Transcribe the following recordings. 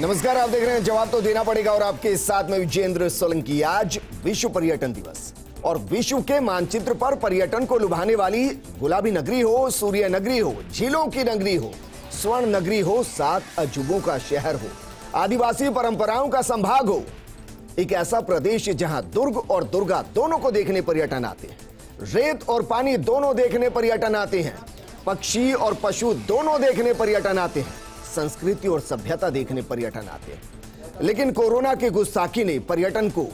नमस्कार आप देख रहे हैं जवाब तो देना पड़ेगा और आपके साथ में विजेंद्र सोलंकी आज विश्व पर्यटन दिवस और विश्व के मानचित्र पर पर्यटन को लुभाने वाली गुलाबी नगरी हो सूर्य नगरी हो झीलों की नगरी हो स्वर्ण नगरी हो सात अजूबों का शहर हो आदिवासी परंपराओं का संभाग हो एक ऐसा प्रदेश जहां दुर्ग और दुर्गा दोनों को देखने पर्यटन आते हैं रेत और पानी दोनों देखने पर्यटन आते हैं पक्षी और पशु दोनों देखने पर्यटन आते हैं संस्कृति और सभ्यता देखने पर्यटन आते हैं लेकिन कोरोना के गुस्साखी ने पर्यटन को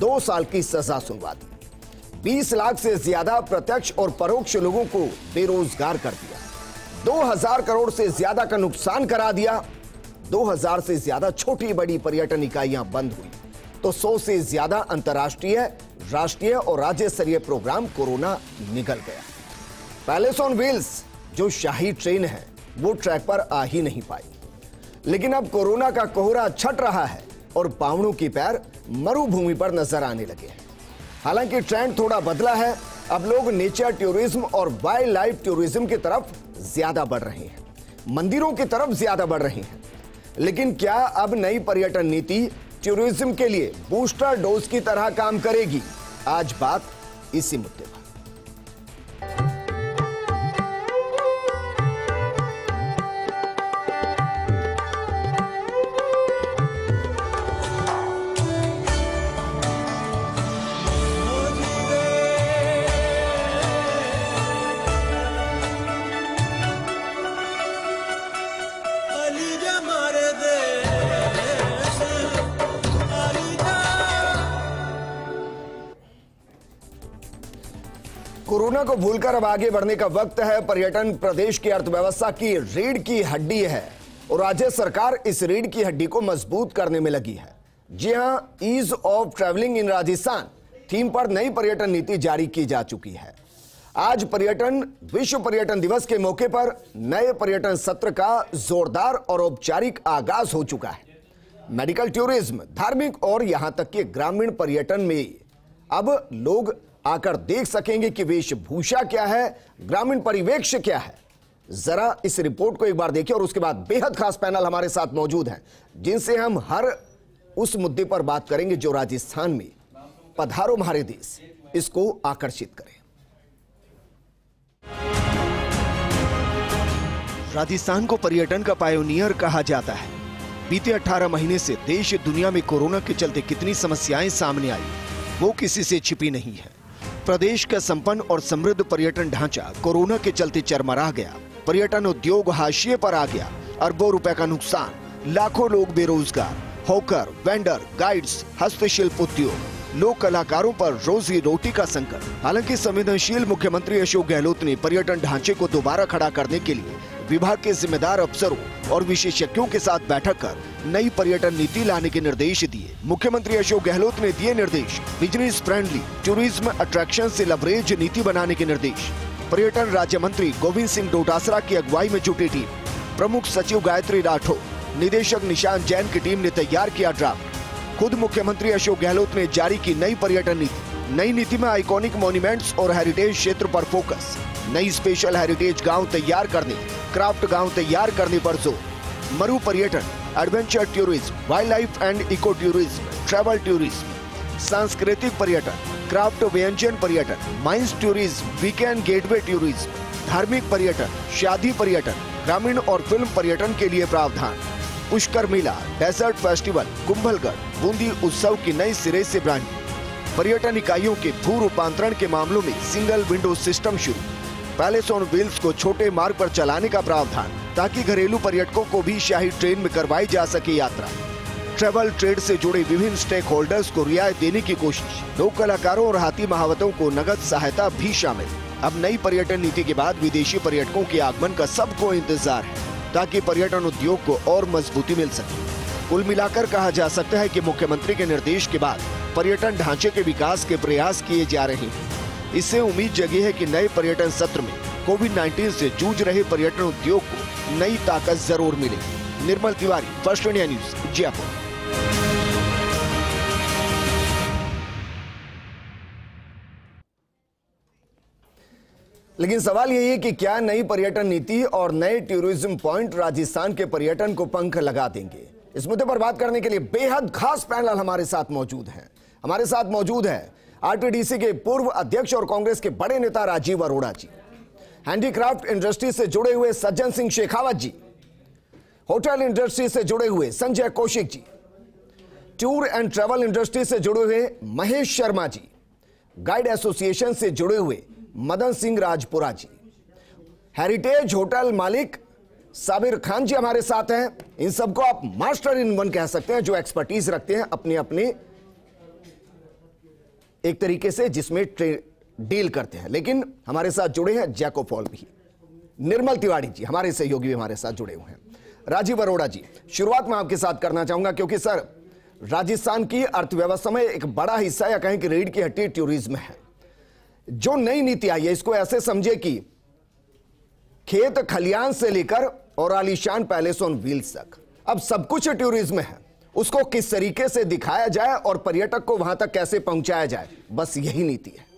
दो साल की सजा सुनवा दी बीस लाख से ज्यादा प्रत्यक्ष और परोक्ष लोगों को बेरोजगार कर दिया 2000 करोड़ से ज्यादा का नुकसान करा दिया 2000 से ज्यादा छोटी बड़ी पर्यटन इकाइयां बंद हुई तो 100 से ज्यादा अंतर्राष्ट्रीय राष्ट्रीय और राज्य स्तरीय प्रोग्राम कोरोना निकल गया पैलेस ऑन व्हील्स जो शाही ट्रेन है वो ट्रैक पर आ ही नहीं पाई लेकिन अब कोरोना का कोहरा छट रहा है और पावड़ों की पैर मरुभूमि पर नजर आने लगे हैं हालांकि ट्रेंड थोड़ा बदला है अब लोग नेचर टूरिज्म और वाइल्ड लाइफ टूरिज्म की तरफ ज्यादा बढ़ रहे हैं मंदिरों की तरफ ज्यादा बढ़ रहे हैं लेकिन क्या अब नई पर्यटन नीति टूरिज्म के लिए बूस्टर डोज की तरह काम करेगी आज बात इसी मुद्दे पर को भूलकर अब आगे बढ़ने का वक्त है पर्यटन प्रदेश की अर्थव्यवस्था की रीढ़ की हड्डी है और राज्य सरकार इस रीढ़ की हड्डी को मजबूत करने में लगी है जी हां ease of travelling in Rajasthan theme पर नई पर्यटन नीति जारी की जा चुकी है आज पर्यटन विश्व पर्यटन दिवस के मौके पर नए पर्यटन सत्र का जोरदार और औपचारिक आगाज हो चुका है मेडिकल टूरिज्म धार्मिक और यहां तक कि ग्रामीण पर्यटन में अब लोग आकर देख सकेंगे कि वेशभूषा क्या है ग्रामीण परिवेक्ष्य क्या है जरा इस रिपोर्ट को एक बार देखिए और उसके बाद बेहद खास पैनल हमारे साथ मौजूद हैं जिनसे हम हर उस मुद्दे पर बात करेंगे जो राजस्थान में पधारो हमारे देश इसको आकर्षित करें राजस्थान को पर्यटन का पायोनियर कहा जाता है बीते 18 महीने से देश दुनिया में कोरोना के चलते कितनी समस्याएं सामने आई वो किसी से छिपी नहीं है प्रदेश का संपन्न और समृद्ध पर्यटन ढांचा कोरोना के चलते चरमरा गया पर्यटन उद्योग हाशिए पर आ गया अरबों रुपए का नुकसान लाखों लोग बेरोजगार होकर वेंडर गाइड्स हस्तशिल्प उद्योग लोक कलाकारों पर रोजी रोटी का संकट हालांकि संवेदनशील मुख्यमंत्री अशोक गहलोत ने पर्यटन ढांचे को दोबारा खड़ा करने के लिए विभाग के जिम्मेदार अफसरों और विशेषज्ञों के साथ बैठक कर नई पर्यटन नीति लाने के निर्देश दिए मुख्यमंत्री अशोक गहलोत ने दिए निर्देश बिजनेस फ्रेंडली टूरिज्म अट्रैक्शन से लवरेज नीति बनाने के निर्देश पर्यटन राज्य मंत्री गोविंद सिंह डोटासरा की अगुवाई में जुटी टीम प्रमुख सचिव गायत्री राठौर निदेशक निशान जैन की टीम ने तैयार किया ड्राफ्ट खुद मुख्यमंत्री अशोक गहलोत ने जारी की नई पर्यटन नीति नई नीति में आइकॉनिक मॉन्यूमेंट्स और हेरिटेज क्षेत्र पर फोकस नई स्पेशल हेरिटेज गांव तैयार करने क्राफ्ट गांव तैयार करने पर जोर मरु पर्यटन adventure tourism wildlife and eco tourism travel tourism सांस्कृतिक पर्यटन क्राफ्ट व्यंजन पर्यटन mines tourism weekend gateway tourism धार्मिक पर्यटन शादी पर्यटन ग्रामीण और फिल्म पर्यटन के लिए प्रावधान पुष्कर मेला डेजर्ट फेस्टिवल कुंभलगढ़ बूंदी उत्सव की नई सिरे से ब्रांड पर्यटन इकाइयों के भू रूपांतरण के मामलों में सिंगल विंडो सिस्टम शुरू पैलेस ऑन व्हील्स को छोटे मार्ग पर चलाने का प्रावधान ताकि घरेलू पर्यटकों को भी शाही ट्रेन में करवाई जा सके यात्रा ट्रेवल ट्रेड से जुड़े विभिन्न स्टेक होल्डर्स को रियायत देने की कोशिश लोक कलाकारों और हाथी महावतों को नगद सहायता भी शामिल अब नई पर्यटन नीति के बाद विदेशी पर्यटकों के आगमन का सबको इंतजार है ताकि पर्यटन उद्योग को और मजबूती मिल सके कुल मिलाकर कहा जा सकता है कि मुख्यमंत्री के निर्देश के बाद पर्यटन ढांचे के विकास के प्रयास किए जा रहे हैं इससे उम्मीद जगी है कि नए पर्यटन सत्र में कोविड 19 से जूझ रहे पर्यटन उद्योग को नई ताकत जरूर मिलेगी Nirmal Tiwari first India news Jaipur लेकिन सवाल यही है कि क्या नई पर्यटन नीति और नए टूरिज्म पॉइंट राजस्थान के पर्यटन को पंख लगा देंगे इस मुद्दे पर बात करने के लिए बेहद खास पैनल हमारे साथ मौजूद हैं हमारे साथ मौजूद है आरटीडीसी के पूर्व अध्यक्ष और कांग्रेस के बड़े नेता राजीव अरोड़ा जी हैंडीक्राफ्ट इंडस्ट्री से जुड़े हुए सज्जन सिंह शेखावत जी होटल इंडस्ट्री से जुड़े हुए Sanjay Kaushik ji tour and travel industry से जुड़े हुए महेश शर्मा जी गाइड एसोसिएशन से जुड़े हुए मदन सिंह राजपुरा जी हेरिटेज होटल मालिक साबिर खान जी हमारे साथ हैं इन सबको आप मास्टर इन वन कह सकते हैं जो एक्सपर्टीज रखते हैं अपने अपने एक तरीके से जिसमें डील करते हैं लेकिन हमारे साथ जुड़े हैं जैको पॉल भी निर्मल तिवारी जी हमारे सहयोगी भी हमारे साथ जुड़े हुए हैं राजीव अरोड़ा जी शुरुआत में आपके साथ करना चाहूंगा क्योंकि सर राजस्थान की अर्थव्यवस्था में एक बड़ा हिस्सा या कहें कि रीढ़ की हड्डी टूरिज्म है जो नई नीति आई है इसको ऐसे समझे कि खेत खलियान से लेकर और आलिशान पैलेस ऑन व्हील्स तक अब सब कुछ टूरिज्म है उसको किस तरीके से दिखाया जाए और पर्यटक को वहां तक कैसे पहुंचाया जाए बस यही नीति है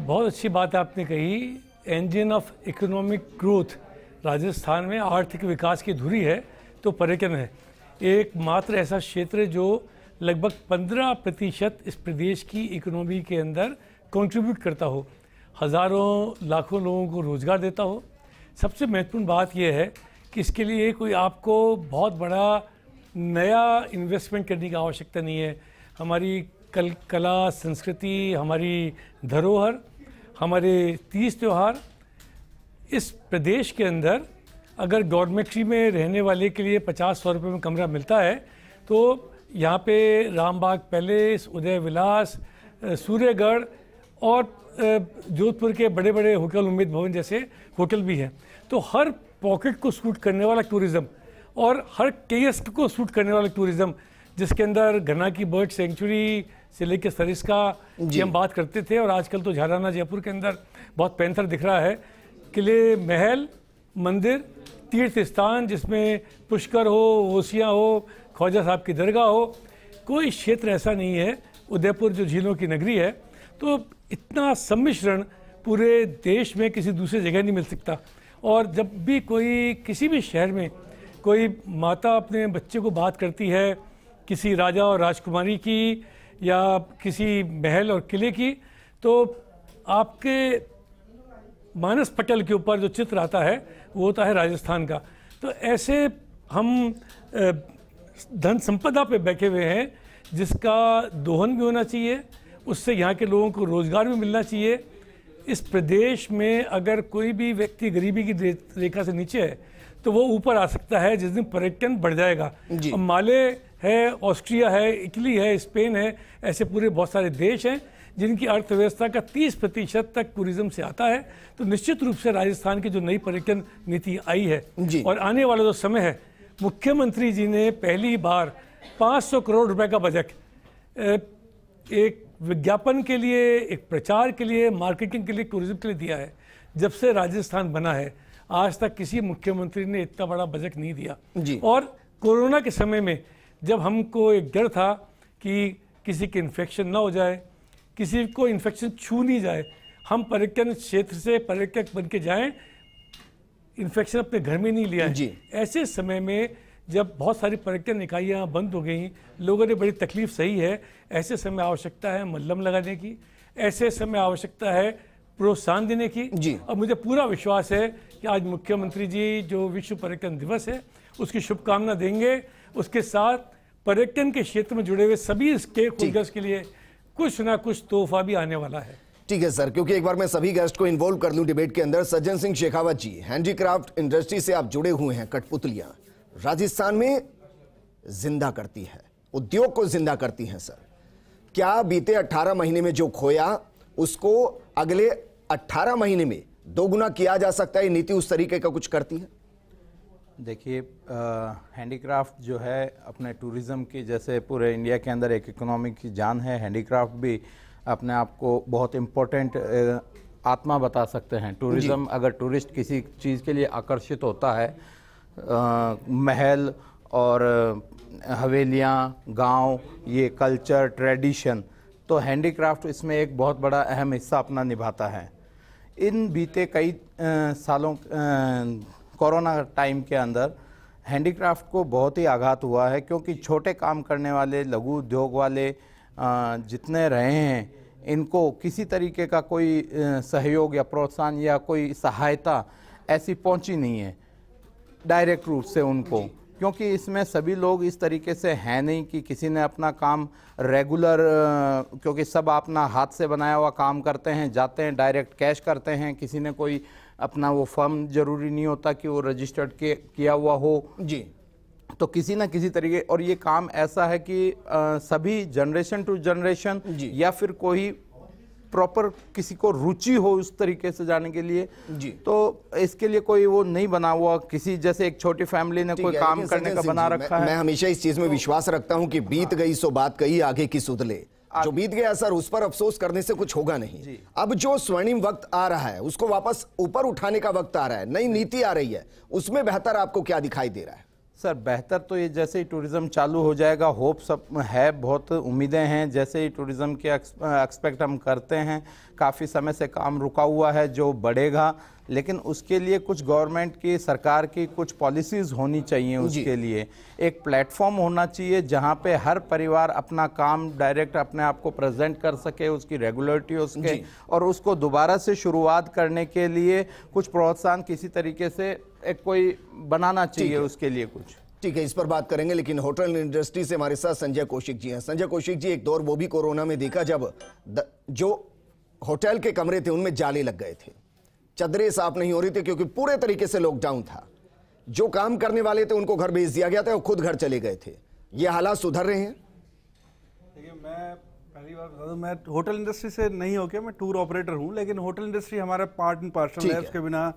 बहुत अच्छी बात आपने कही engine of economic growth Rajasthan में आर्थिक विकास की धुरी है तो पर्यटन है एकमात्र ऐसा क्षेत्र जो लगभग 15 प्रतिशत इस प्रदेश की इकोनॉमी के अंदर कंट्रीब्यूट करता हो हज़ारों लाखों लोगों को रोज़गार देता हो सबसे महत्वपूर्ण बात यह है कि इसके लिए कोई आपको बहुत बड़ा नया इन्वेस्टमेंट करने की आवश्यकता नहीं है हमारी कल कला संस्कृति हमारी धरोहर हमारे तीज त्यौहार इस प्रदेश के अंदर अगर डॉर्मेट्री में रहने वाले के लिए पचास सौ रुपये में कमरा मिलता है तो यहाँ पे रामबाग पैलेस उदय विलास सूर्यगढ़ और जोधपुर के बड़े बड़े होटल उम्मीद भवन जैसे होटल भी हैं तो हर पॉकेट को सूट करने वाला टूरिज़्म और हर केस को सूट करने वाला टूरिज़्म जिसके अंदर घना की बर्ड सेंचुरी से लेकर सरिस का जी हम बात करते थे और आजकल तो झाराना जयपुर के अंदर बहुत पैंथर दिख रहा है किले महल मंदिर तीर्थ स्थान जिसमें पुष्कर हो ओसिया हो ख्वाजा साहब की दरगाह हो कोई क्षेत्र ऐसा नहीं है उदयपुर जो झीलों की नगरी है तो इतना सम्मिश्रण पूरे देश में किसी दूसरे जगह नहीं मिल सकता और जब भी कोई किसी भी शहर में कोई माता अपने बच्चे को बात करती है किसी राजा और राजकुमारी की या किसी महल और किले की तो आपके मानस पटल के ऊपर जो चित्र आता है वो होता है राजस्थान का तो ऐसे हम धन संपदा पे बैठे हुए हैं जिसका दोहन भी होना चाहिए उससे यहाँ के लोगों को रोज़गार भी मिलना चाहिए इस प्रदेश में अगर कोई भी व्यक्ति गरीबी की रेखा से नीचे है तो वो ऊपर आ सकता है जिस दिन पर्यटन बढ़ जाएगा और माले है ऑस्ट्रिया है इटली है स्पेन है ऐसे पूरे बहुत सारे देश हैं जिनकी अर्थव्यवस्था का 30 प्रतिशत तक टूरिज्म से आता है तो निश्चित रूप से राजस्थान की जो नई पर्यटन नीति आई है और आने वाला जो समय है मुख्यमंत्री जी ने पहली बार 500 करोड़ रुपए का बजट एक विज्ञापन के लिए एक प्रचार के लिए मार्केटिंग के लिए टूरिज्म के लिए दिया है जब से राजस्थान बना है आज तक किसी मुख्यमंत्री ने इतना बड़ा बजट नहीं दिया और कोरोना के समय में जब हमको एक डर था कि किसी के इन्फेक्शन ना हो जाए किसी को इन्फेक्शन छू नहीं जाए हम पर्यटन क्षेत्र से पर्यटक बन के जाएँ इन्फेक्शन अपने घर में नहीं लिया जी ऐसे समय में जब बहुत सारी पर्यटन इकाइयाँ बंद हो गई लोगों ने बड़ी तकलीफ सही है ऐसे समय आवश्यकता है मल्लम लगाने की ऐसे समय आवश्यकता है प्रोत्साहन देने की जी और मुझे पूरा विश्वास है कि आज मुख्यमंत्री जी जो विश्व पर्यटन दिवस है उसकी शुभकामना देंगे उसके साथ पर्यटन के क्षेत्र में जुड़े हुए सभी स्टेक होल्डर्स के लिए कुछ ना कुछ तोहफा भी आने वाला है ठीक है सर क्योंकि एक बार मैं सभी गेस्ट को इन्वॉल्व कर लूं डिबेट के अंदर सज्जन सिंह शेखावत जी हैंडीक्राफ्ट इंडस्ट्री से आप जुड़े हुए हैं कठपुतलियां राजस्थान में जिंदा करती है उद्योग को जिंदा करती हैं सर क्या बीते 18 महीने में जो खोया उसको अगले 18 महीने में दोगुना किया जा सकता है नीति उस तरीके का कुछ करती है देखिए हैंडीक्राफ्ट जो है अपने टूरिज़्म के जैसे पूरे इंडिया के अंदर एक इकोनॉमी की जान है हैंडीक्राफ्ट भी अपने आप को बहुत इम्पोर्टेंट आत्मा बता सकते हैं टूरिज़्म अगर टूरिस्ट किसी चीज़ के लिए आकर्षित होता है आ, महल और हवेलियाँ गांव ये कल्चर ट्रेडिशन तो हैंडीक्राफ्ट इसमें एक बहुत बड़ा अहम हिस्सा अपना निभाता है इन बीते कई आ, सालों आ, कोरोना टाइम के अंदर हैंडीक्राफ्ट को बहुत ही आघात हुआ है क्योंकि छोटे काम करने वाले लघु उद्योग वाले जितने रहे हैं इनको किसी तरीके का कोई सहयोग या प्रोत्साहन या कोई सहायता ऐसी पहुंची नहीं है डायरेक्ट रूप से उनको क्योंकि इसमें सभी लोग इस तरीके से हैं नहीं कि किसी ने अपना काम रेगुलर क्योंकि सब अपना हाथ से बनाया हुआ काम करते हैं जाते हैं डायरेक्ट कैश करते हैं किसी ने कोई अपना वो फॉर्म जरूरी नहीं होता कि वो रजिस्टर्ड किया हुआ हो जी तो किसी ना किसी तरीके और ये काम ऐसा है कि आ, सभी जनरेशन टू जनरेशन या फिर कोई प्रॉपर किसी को रुचि हो उस तरीके से जाने के लिए जी तो इसके लिए कोई वो नहीं बना हुआ किसी जैसे एक छोटी फैमिली ने कोई काम करने का बना रखा है मैं हमेशा इस चीज में तो- विश्वास रखता हूँ कि बीत हाँ। गई सो बात कही आगे की ले जो बीत गया सर उस पर अफसोस करने से कुछ होगा नहीं अब जो स्वर्णिम वक्त आ रहा है उसको वापस ऊपर उठाने का वक्त आ रहा है नई नीति आ रही है उसमें बेहतर आपको क्या दिखाई दे रहा है सर बेहतर तो ये जैसे ही टूरिज़्म चालू हो जाएगा होप सब है बहुत उम्मीदें हैं जैसे ही टूरिज़्म के एक्सपेक्ट हम करते हैं काफ़ी समय से काम रुका हुआ है जो बढ़ेगा लेकिन उसके लिए कुछ गवर्नमेंट की सरकार की कुछ पॉलिसीज़ होनी चाहिए उसके लिए एक प्लेटफॉर्म होना चाहिए जहाँ पे हर परिवार अपना काम डायरेक्ट अपने आप को प्रेजेंट कर सके उसकी रेगुलरिटी हो सके और उसको दोबारा से शुरुआत करने के लिए कुछ प्रोत्साहन किसी तरीके से एक कोई बनाना चाहिए उसके लिए कुछ ठीक है इस पर बात करेंगे लेकिन होटल इंडस्ट्री से हमारे साथ संजय कौशिक जी हैं संजय कौशिक जी एक दौर वो भी कोरोना में देखा जब द, जो होटल के कमरे थे उनमें जाले लग गए थे चदरे साफ नहीं हो रही थी क्योंकि पूरे तरीके से लॉकडाउन था जो काम करने वाले थे उनको घर भेज दिया गया था वो खुद घर चले गए थे ये हालात सुधर रहे हैं देखिए मैं पहली बार बता दूं मैं होटल इंडस्ट्री से नहीं होके मैं टूर ऑपरेटर हूँ लेकिन होटल इंडस्ट्री हमारा पार्ट एंड पार्सल है उसके बिना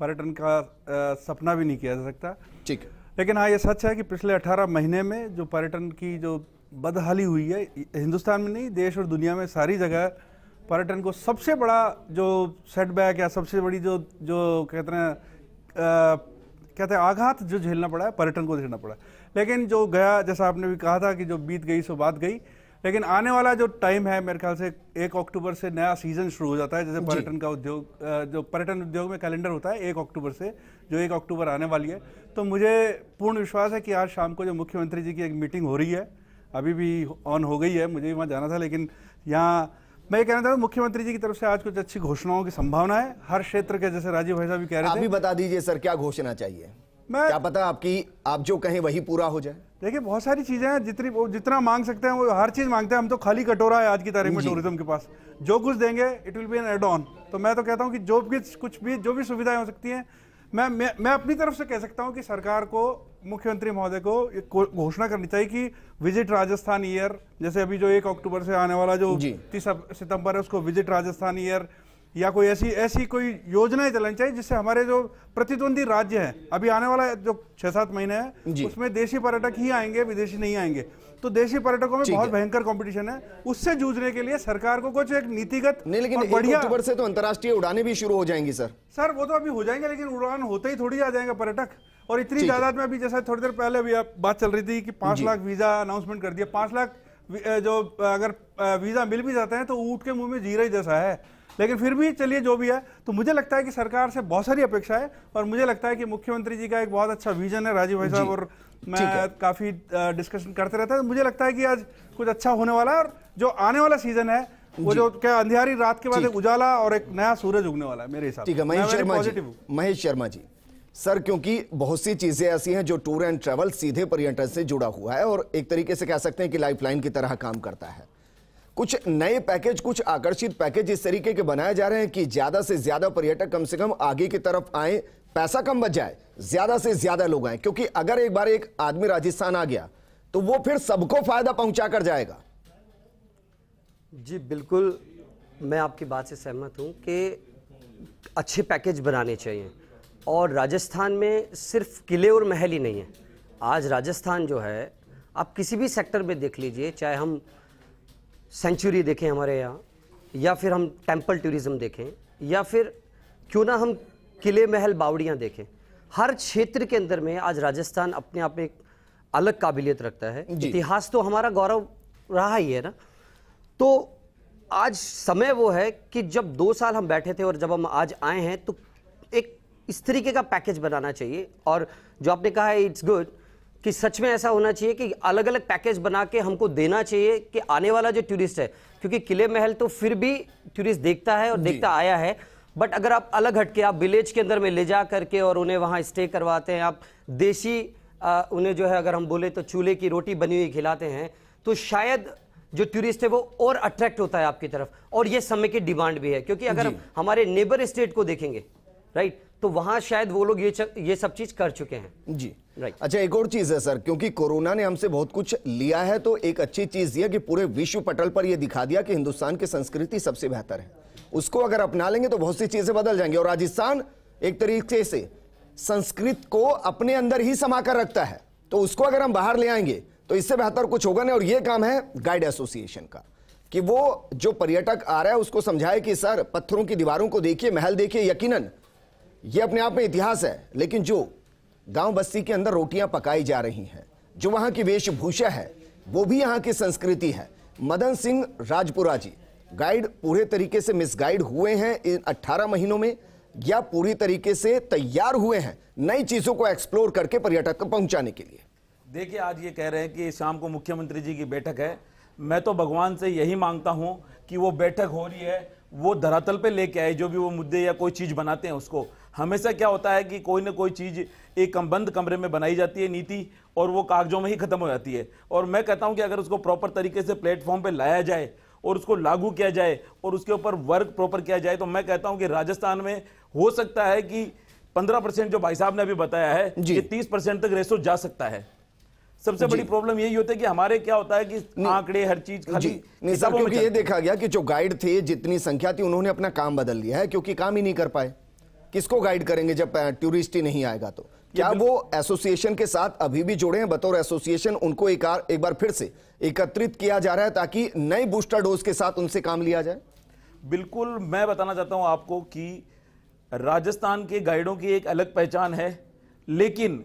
पर्यटन का आ, सपना भी नहीं किया जा सकता ठीक लेकिन हाँ ये सच है कि पिछले अठारह महीने में जो पर्यटन की जो बदहाली हुई है हिंदुस्तान में नहीं देश और दुनिया में सारी जगह पर्यटन को सबसे बड़ा जो सेटबैक या सबसे बड़ी जो जो कहते हैं कहते हैं आघात जो झेलना पड़ा है पर्यटन को झेलना पड़ा लेकिन जो गया जैसा आपने भी कहा था कि जो बीत गई सो बात गई लेकिन आने वाला जो टाइम है मेरे ख्याल से एक अक्टूबर से नया सीजन शुरू हो जाता है जैसे पर्यटन का उद्योग जो पर्यटन उद्योग में कैलेंडर होता है एक अक्टूबर से जो एक अक्टूबर आने वाली है तो मुझे पूर्ण विश्वास है कि आज शाम को जो मुख्यमंत्री जी की एक मीटिंग हो रही है अभी भी ऑन हो गई है मुझे भी वहाँ जाना था लेकिन यहाँ मैं ये कहना चाहता मुख्यमंत्री जी की तरफ से आज कुछ अच्छी घोषणाओं की संभावना है हर क्षेत्र के जैसे राजीव भाई साहब भी कह रहे थे आप भी बता दीजिए सर क्या घोषणा चाहिए मैं क्या पता आपकी आप जो कहें वही पूरा हो जाए देखिए बहुत सारी चीज़ें हैं जितनी वो जितना मांग सकते हैं वो हर चीज़ मांगते हैं हम तो खाली कटोरा है आज की तारीख में टूरिज्म के पास जो कुछ देंगे it will be an add on तो मैं तो कहता हूँ कि जो भी कुछ भी जो भी सुविधाएं हो सकती हैं मैं मैं मैं अपनी तरफ से कह सकता हूँ कि सरकार को मुख्यमंत्री महोदय को घोषणा करनी चाहिए कि विजिट राजस्थान ईयर जैसे अभी जो एक अक्टूबर से आने वाला जो तीस सितंबर है उसको विजिट राजस्थान ईयर या कोई ऐसी ऐसी कोई योजनाएं चलानी चाहिए जिससे हमारे जो प्रतिद्वंदी राज्य हैं अभी आने वाला जो छः सात महीने हैं उसमें देशी पर्यटक ही आएंगे विदेशी नहीं आएंगे तो देशी पर्यटकों में बहुत भयंकर कंपटीशन है उससे जूझने के लिए सरकार को कुछ एक नीतिगत नहीं लेकिन बढ़िया अक्टूबर से तो अंतर्राष्ट्रीय उड़ाने भी शुरू हो जाएंगी सर सर वो तो अभी हो जाएंगे लेकिन उड़ान होते ही थोड़ी आ जाएंगे पर्यटक और इतनी तादाद में अभी जैसा थोड़ी देर पहले अभी बात चल रही थी कि पांच लाख वीजा अनाउंसमेंट कर दिया पांच लाख जो अगर वीजा मिल भी जाते हैं तो ऊट के मुंह में जीरा ही जैसा है लेकिन फिर भी चलिए जो भी है तो मुझे लगता है कि सरकार से बहुत सारी अपेक्षा है और मुझे लगता है कि मुख्यमंत्री जी का एक बहुत अच्छा विजन है राजीव भाई साहब और मैं काफ़ी डिस्कशन करते रहता है तो मुझे लगता है कि आज कुछ अच्छा होने वाला है और जो आने वाला सीजन है वो जो क्या अंधेरी रात के बाद एक उजाला और एक नया सूरज उगने वाला है मेरे हिसाब से महेश शर्मा जी महेश शर्मा जी सर क्योंकि बहुत सी चीजें ऐसी हैं जो टूर एंड ट्रेवल सीधे पर्यटन से जुड़ा हुआ है और एक तरीके से कह सकते हैं कि लाइफलाइन की तरह काम करता है कुछ नए पैकेज कुछ आकर्षित पैकेज इस तरीके के बनाए जा रहे हैं कि ज्यादा से ज्यादा पर्यटक कम से कम आगे की तरफ आए पैसा कम बच जाए ज्यादा से ज्यादा लोग आए क्योंकि अगर एक बार एक आदमी राजस्थान आ गया तो वो फिर सबको फायदा पहुंचा कर जाएगा जी बिल्कुल मैं आपकी बात से सहमत हूँ कि अच्छे पैकेज बनाने चाहिए और राजस्थान में सिर्फ किले और महल ही नहीं है आज राजस्थान जो है आप किसी भी सेक्टर में देख लीजिए चाहे हम सेंचुरी देखें हमारे यहाँ या फिर हम टेम्पल टूरिज़्म देखें या फिर क्यों ना हम किले महल बावड़ियाँ देखें हर क्षेत्र के अंदर में आज राजस्थान अपने आप में एक अलग काबिलियत रखता है इतिहास तो हमारा गौरव रहा ही है ना तो आज समय वो है कि जब दो साल हम बैठे थे और जब हम आज आए हैं तो एक इस तरीके का पैकेज बनाना चाहिए और जो आपने कहा है इट्स गुड कि सच में ऐसा होना चाहिए कि अलग अलग पैकेज बना के हमको देना चाहिए कि आने वाला जो टूरिस्ट है क्योंकि किले महल तो फिर भी टूरिस्ट देखता है और देखता आया है बट अगर आप अलग हटके आप विलेज के अंदर में ले जा करके और उन्हें वहाँ स्टे करवाते हैं आप देशी उन्हें जो है अगर हम बोले तो चूल्हे की रोटी बनी हुई खिलाते हैं तो शायद जो टूरिस्ट है वो और अट्रैक्ट होता है आपकी तरफ और ये समय की डिमांड भी है क्योंकि अगर हम हमारे नेबर स्टेट को देखेंगे राइट तो वहां शायद वो लोग ये ये सब चीज़ कर चुके हैं जी राइट अच्छा एक और चीज़ है सर क्योंकि कोरोना ने हमसे बहुत कुछ लिया है तो एक अच्छी चीज़ यह कि पूरे विश्व पटल पर यह दिखा दिया कि हिंदुस्तान की संस्कृति सबसे बेहतर है उसको अगर अपना लेंगे तो बहुत सी चीज़ें बदल जाएंगी और राजस्थान एक तरीके से संस्कृत को अपने अंदर ही समा कर रखता है तो उसको अगर हम बाहर ले आएंगे तो इससे बेहतर कुछ होगा नहीं और यह काम है गाइड एसोसिएशन का कि वो जो पर्यटक आ रहा है उसको समझाए कि सर पत्थरों की दीवारों को देखिए महल देखिए यकीनन ये अपने आप में इतिहास है लेकिन जो गांव बस्ती के अंदर रोटियां पकाई जा रही हैं जो वहां की वेशभूषा है वो भी यहाँ की संस्कृति है मदन सिंह राजपुरा जी गाइड पूरे तरीके से मिसगाइड हुए हैं इन 18 महीनों में या पूरी तरीके से तैयार हुए हैं नई चीज़ों को एक्सप्लोर करके पर्यटक को पहुंचाने के लिए देखिए आज ये कह रहे हैं कि शाम को मुख्यमंत्री जी की बैठक है मैं तो भगवान से यही मांगता हूं कि वो बैठक हो रही है वो धरातल पे लेके आए जो भी वो मुद्दे या कोई चीज़ बनाते हैं उसको हमेशा क्या होता है कि कोई ना कोई चीज़ एक कम बंद कमरे में बनाई जाती है नीति और वो कागजों में ही खत्म हो जाती है और मैं कहता हूं कि अगर उसको प्रॉपर तरीके से प्लेटफॉर्म पर लाया जाए और उसको लागू किया जाए और उसके ऊपर वर्क प्रॉपर किया जाए तो मैं कहता हूं कि राजस्थान में हो सकता है कि पंद्रह परसेंट जो भाई साहब ने अभी बताया है ये तीस परसेंट तक रेसो जा सकता है सबसे बड़ी प्रॉब्लम यही होती है कि हमारे क्या होता है कि आंकड़े हर चीज खाली ये देखा गया कि जो गाइड थे जितनी संख्या थी उन्होंने अपना काम बदल लिया है क्योंकि काम ही नहीं कर पाए किसको गाइड करेंगे जब टूरिस्ट ही नहीं आएगा तो क्या वो एसोसिएशन के साथ अभी भी जुड़े हैं बतौर एसोसिएशन उनको एक, आर, एक बार फिर से एकत्रित किया जा रहा है ताकि नए बूस्टर डोज के साथ उनसे काम लिया जाए बिल्कुल मैं बताना चाहता हूं आपको कि राजस्थान के गाइडों की एक अलग पहचान है लेकिन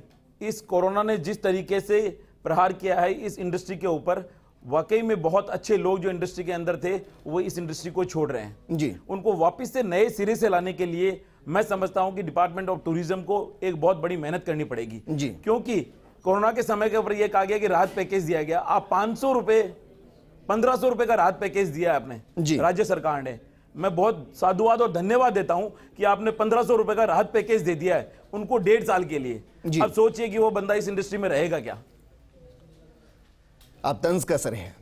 इस कोरोना ने जिस तरीके से प्रहार किया है इस इंडस्ट्री के ऊपर वाकई में बहुत अच्छे लोग जो इंडस्ट्री के अंदर थे वो इस इंडस्ट्री को छोड़ रहे हैं जी उनको वापस से नए सिरे से लाने के लिए मैं समझता हूं कि डिपार्टमेंट ऑफ टूरिज्म को एक बहुत बड़ी मेहनत करनी पड़ेगी जी क्योंकि कोरोना के समय के ऊपर यह कहा गया कि राहत पैकेज दिया गया आप पांच सौ रुपए पंद्रह सौ रुपए का राहत पैकेज दिया है आपने राज्य सरकार ने मैं बहुत साधुवाद और धन्यवाद देता हूं कि आपने पंद्रह सौ रुपए का राहत पैकेज दे दिया है उनको डेढ़ साल के लिए अब सोचिए कि वो बंदा इस इंडस्ट्री में रहेगा क्या आप तंज कस रहे हैं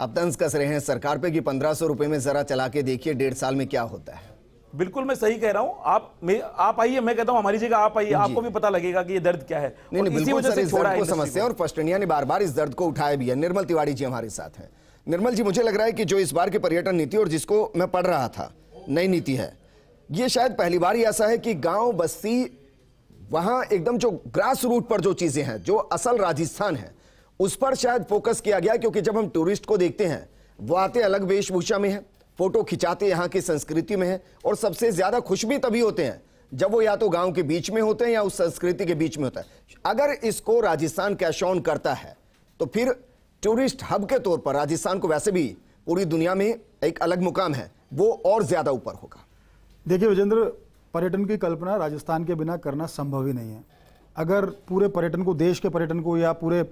आप तंज कस रहे हैं सरकार पे कि पंद्रह सौ रुपए में जरा चला के देखिए डेढ़ साल में क्या होता है बिल्कुल मैं सही कह रहा हूं आप मैं आप आइए मैं कहता हूं हमारी जगह आप आइए आपको भी पता लगेगा कि ये दर्द क्या है नहीं, नहीं, इसी वजह से छोड़ा है समस्या और फर्स्ट इंडिया ने बार बार इस दर्द को उठाया भी है निर्मल तिवारी जी हमारे साथ हैं निर्मल जी मुझे लग रहा है कि जो इस बार की पर्यटन नीति और जिसको मैं पढ़ रहा था नई नीति है ये शायद पहली बार ही ऐसा है कि गाँव बस्ती वहां एकदम जो ग्रास रूट पर जो चीज़ें हैं जो असल राजस्थान है उस पर शायद फोकस किया गया क्योंकि जब हम टूरिस्ट को देखते हैं वो आते अलग वेशभूषा में है फोटो खिंचाते यहाँ की संस्कृति में है और सबसे ज़्यादा खुश भी तभी होते हैं जब वो या तो गांव के बीच में होते हैं या उस संस्कृति के बीच में होता है अगर इसको राजस्थान कैश ऑन करता है तो फिर टूरिस्ट हब के तौर पर राजस्थान को वैसे भी पूरी दुनिया में एक अलग मुकाम है वो और ज़्यादा ऊपर होगा देखिए विजेंद्र पर्यटन की कल्पना राजस्थान के बिना करना संभव ही नहीं है अगर पूरे पर्यटन को देश के पर्यटन को या पूरे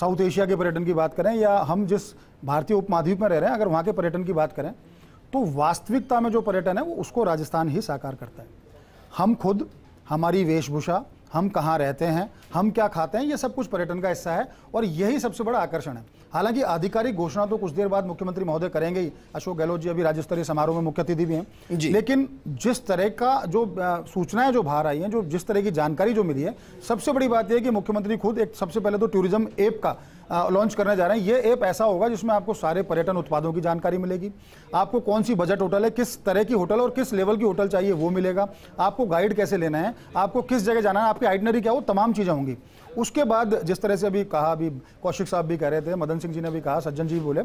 साउथ एशिया के पर्यटन की बात करें या हम जिस भारतीय उपमहाद्वीप में रह रहे हैं अगर वहाँ के पर्यटन की बात करें तो वास्तविकता में जो पर्यटन है वो उसको राजस्थान ही साकार करता है हम खुद हमारी वेशभूषा हम कहाँ रहते हैं हम क्या खाते हैं ये सब कुछ पर्यटन का हिस्सा है और यही सबसे बड़ा आकर्षण है हालांकि आधिकारिक घोषणा तो कुछ देर बाद मुख्यमंत्री महोदय करेंगे ही अशोक गहलोत जी अभी राज्य स्तरीय समारोह में मुख्य अतिथि भी हैं लेकिन जिस तरह का जो सूचनाएं जो बाहर आई हैं जो जिस तरह की जानकारी जो मिली है सबसे बड़ी बात यह कि मुख्यमंत्री खुद एक सबसे पहले तो टूरिज्म ऐप का लॉन्च करने जा रहे हैं ये ऐप ऐसा होगा जिसमें आपको सारे पर्यटन उत्पादों की जानकारी मिलेगी आपको कौन सी बजट होटल है किस तरह की होटल और किस लेवल की होटल चाहिए वो मिलेगा आपको गाइड कैसे लेना है आपको किस जगह जाना है आपकी आइटनरी क्या हो तमाम चीज़ें होंगी उसके बाद जिस तरह से अभी कहा अभी कौशिक साहब भी कह रहे थे मदन सिंह जी ने भी कहा सज्जन जी बोले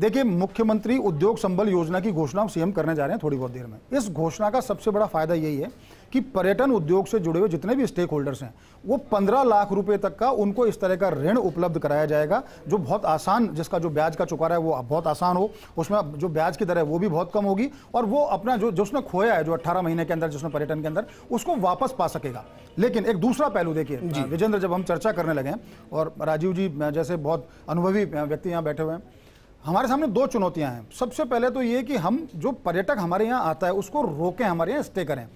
देखिए मुख्यमंत्री उद्योग संबल योजना की घोषणा सीएम करने जा रहे हैं थोड़ी बहुत देर में इस घोषणा का सबसे बड़ा फायदा यही है कि पर्यटन उद्योग से जुड़े हुए जितने भी स्टेक होल्डर्स हैं वो पंद्रह लाख रुपए तक का उनको इस तरह का ऋण उपलब्ध कराया जाएगा जो बहुत आसान जिसका जो ब्याज का चुका है वो बहुत आसान हो उसमें जो ब्याज की दर है वो भी बहुत कम होगी और वो अपना जो जिसने खोया है जो अट्ठारह महीने के अंदर जिसने पर्यटन के अंदर उसको वापस पा सकेगा लेकिन एक दूसरा पहलू देखिए विजेंद्र जब हम चर्चा करने लगे और राजीव जी जैसे बहुत अनुभवी व्यक्ति यहाँ बैठे हुए हैं हमारे सामने दो चुनौतियां हैं सबसे पहले तो ये कि हम जो पर्यटक हमारे यहाँ आता है उसको रोकें हमारे यहाँ स्टे करें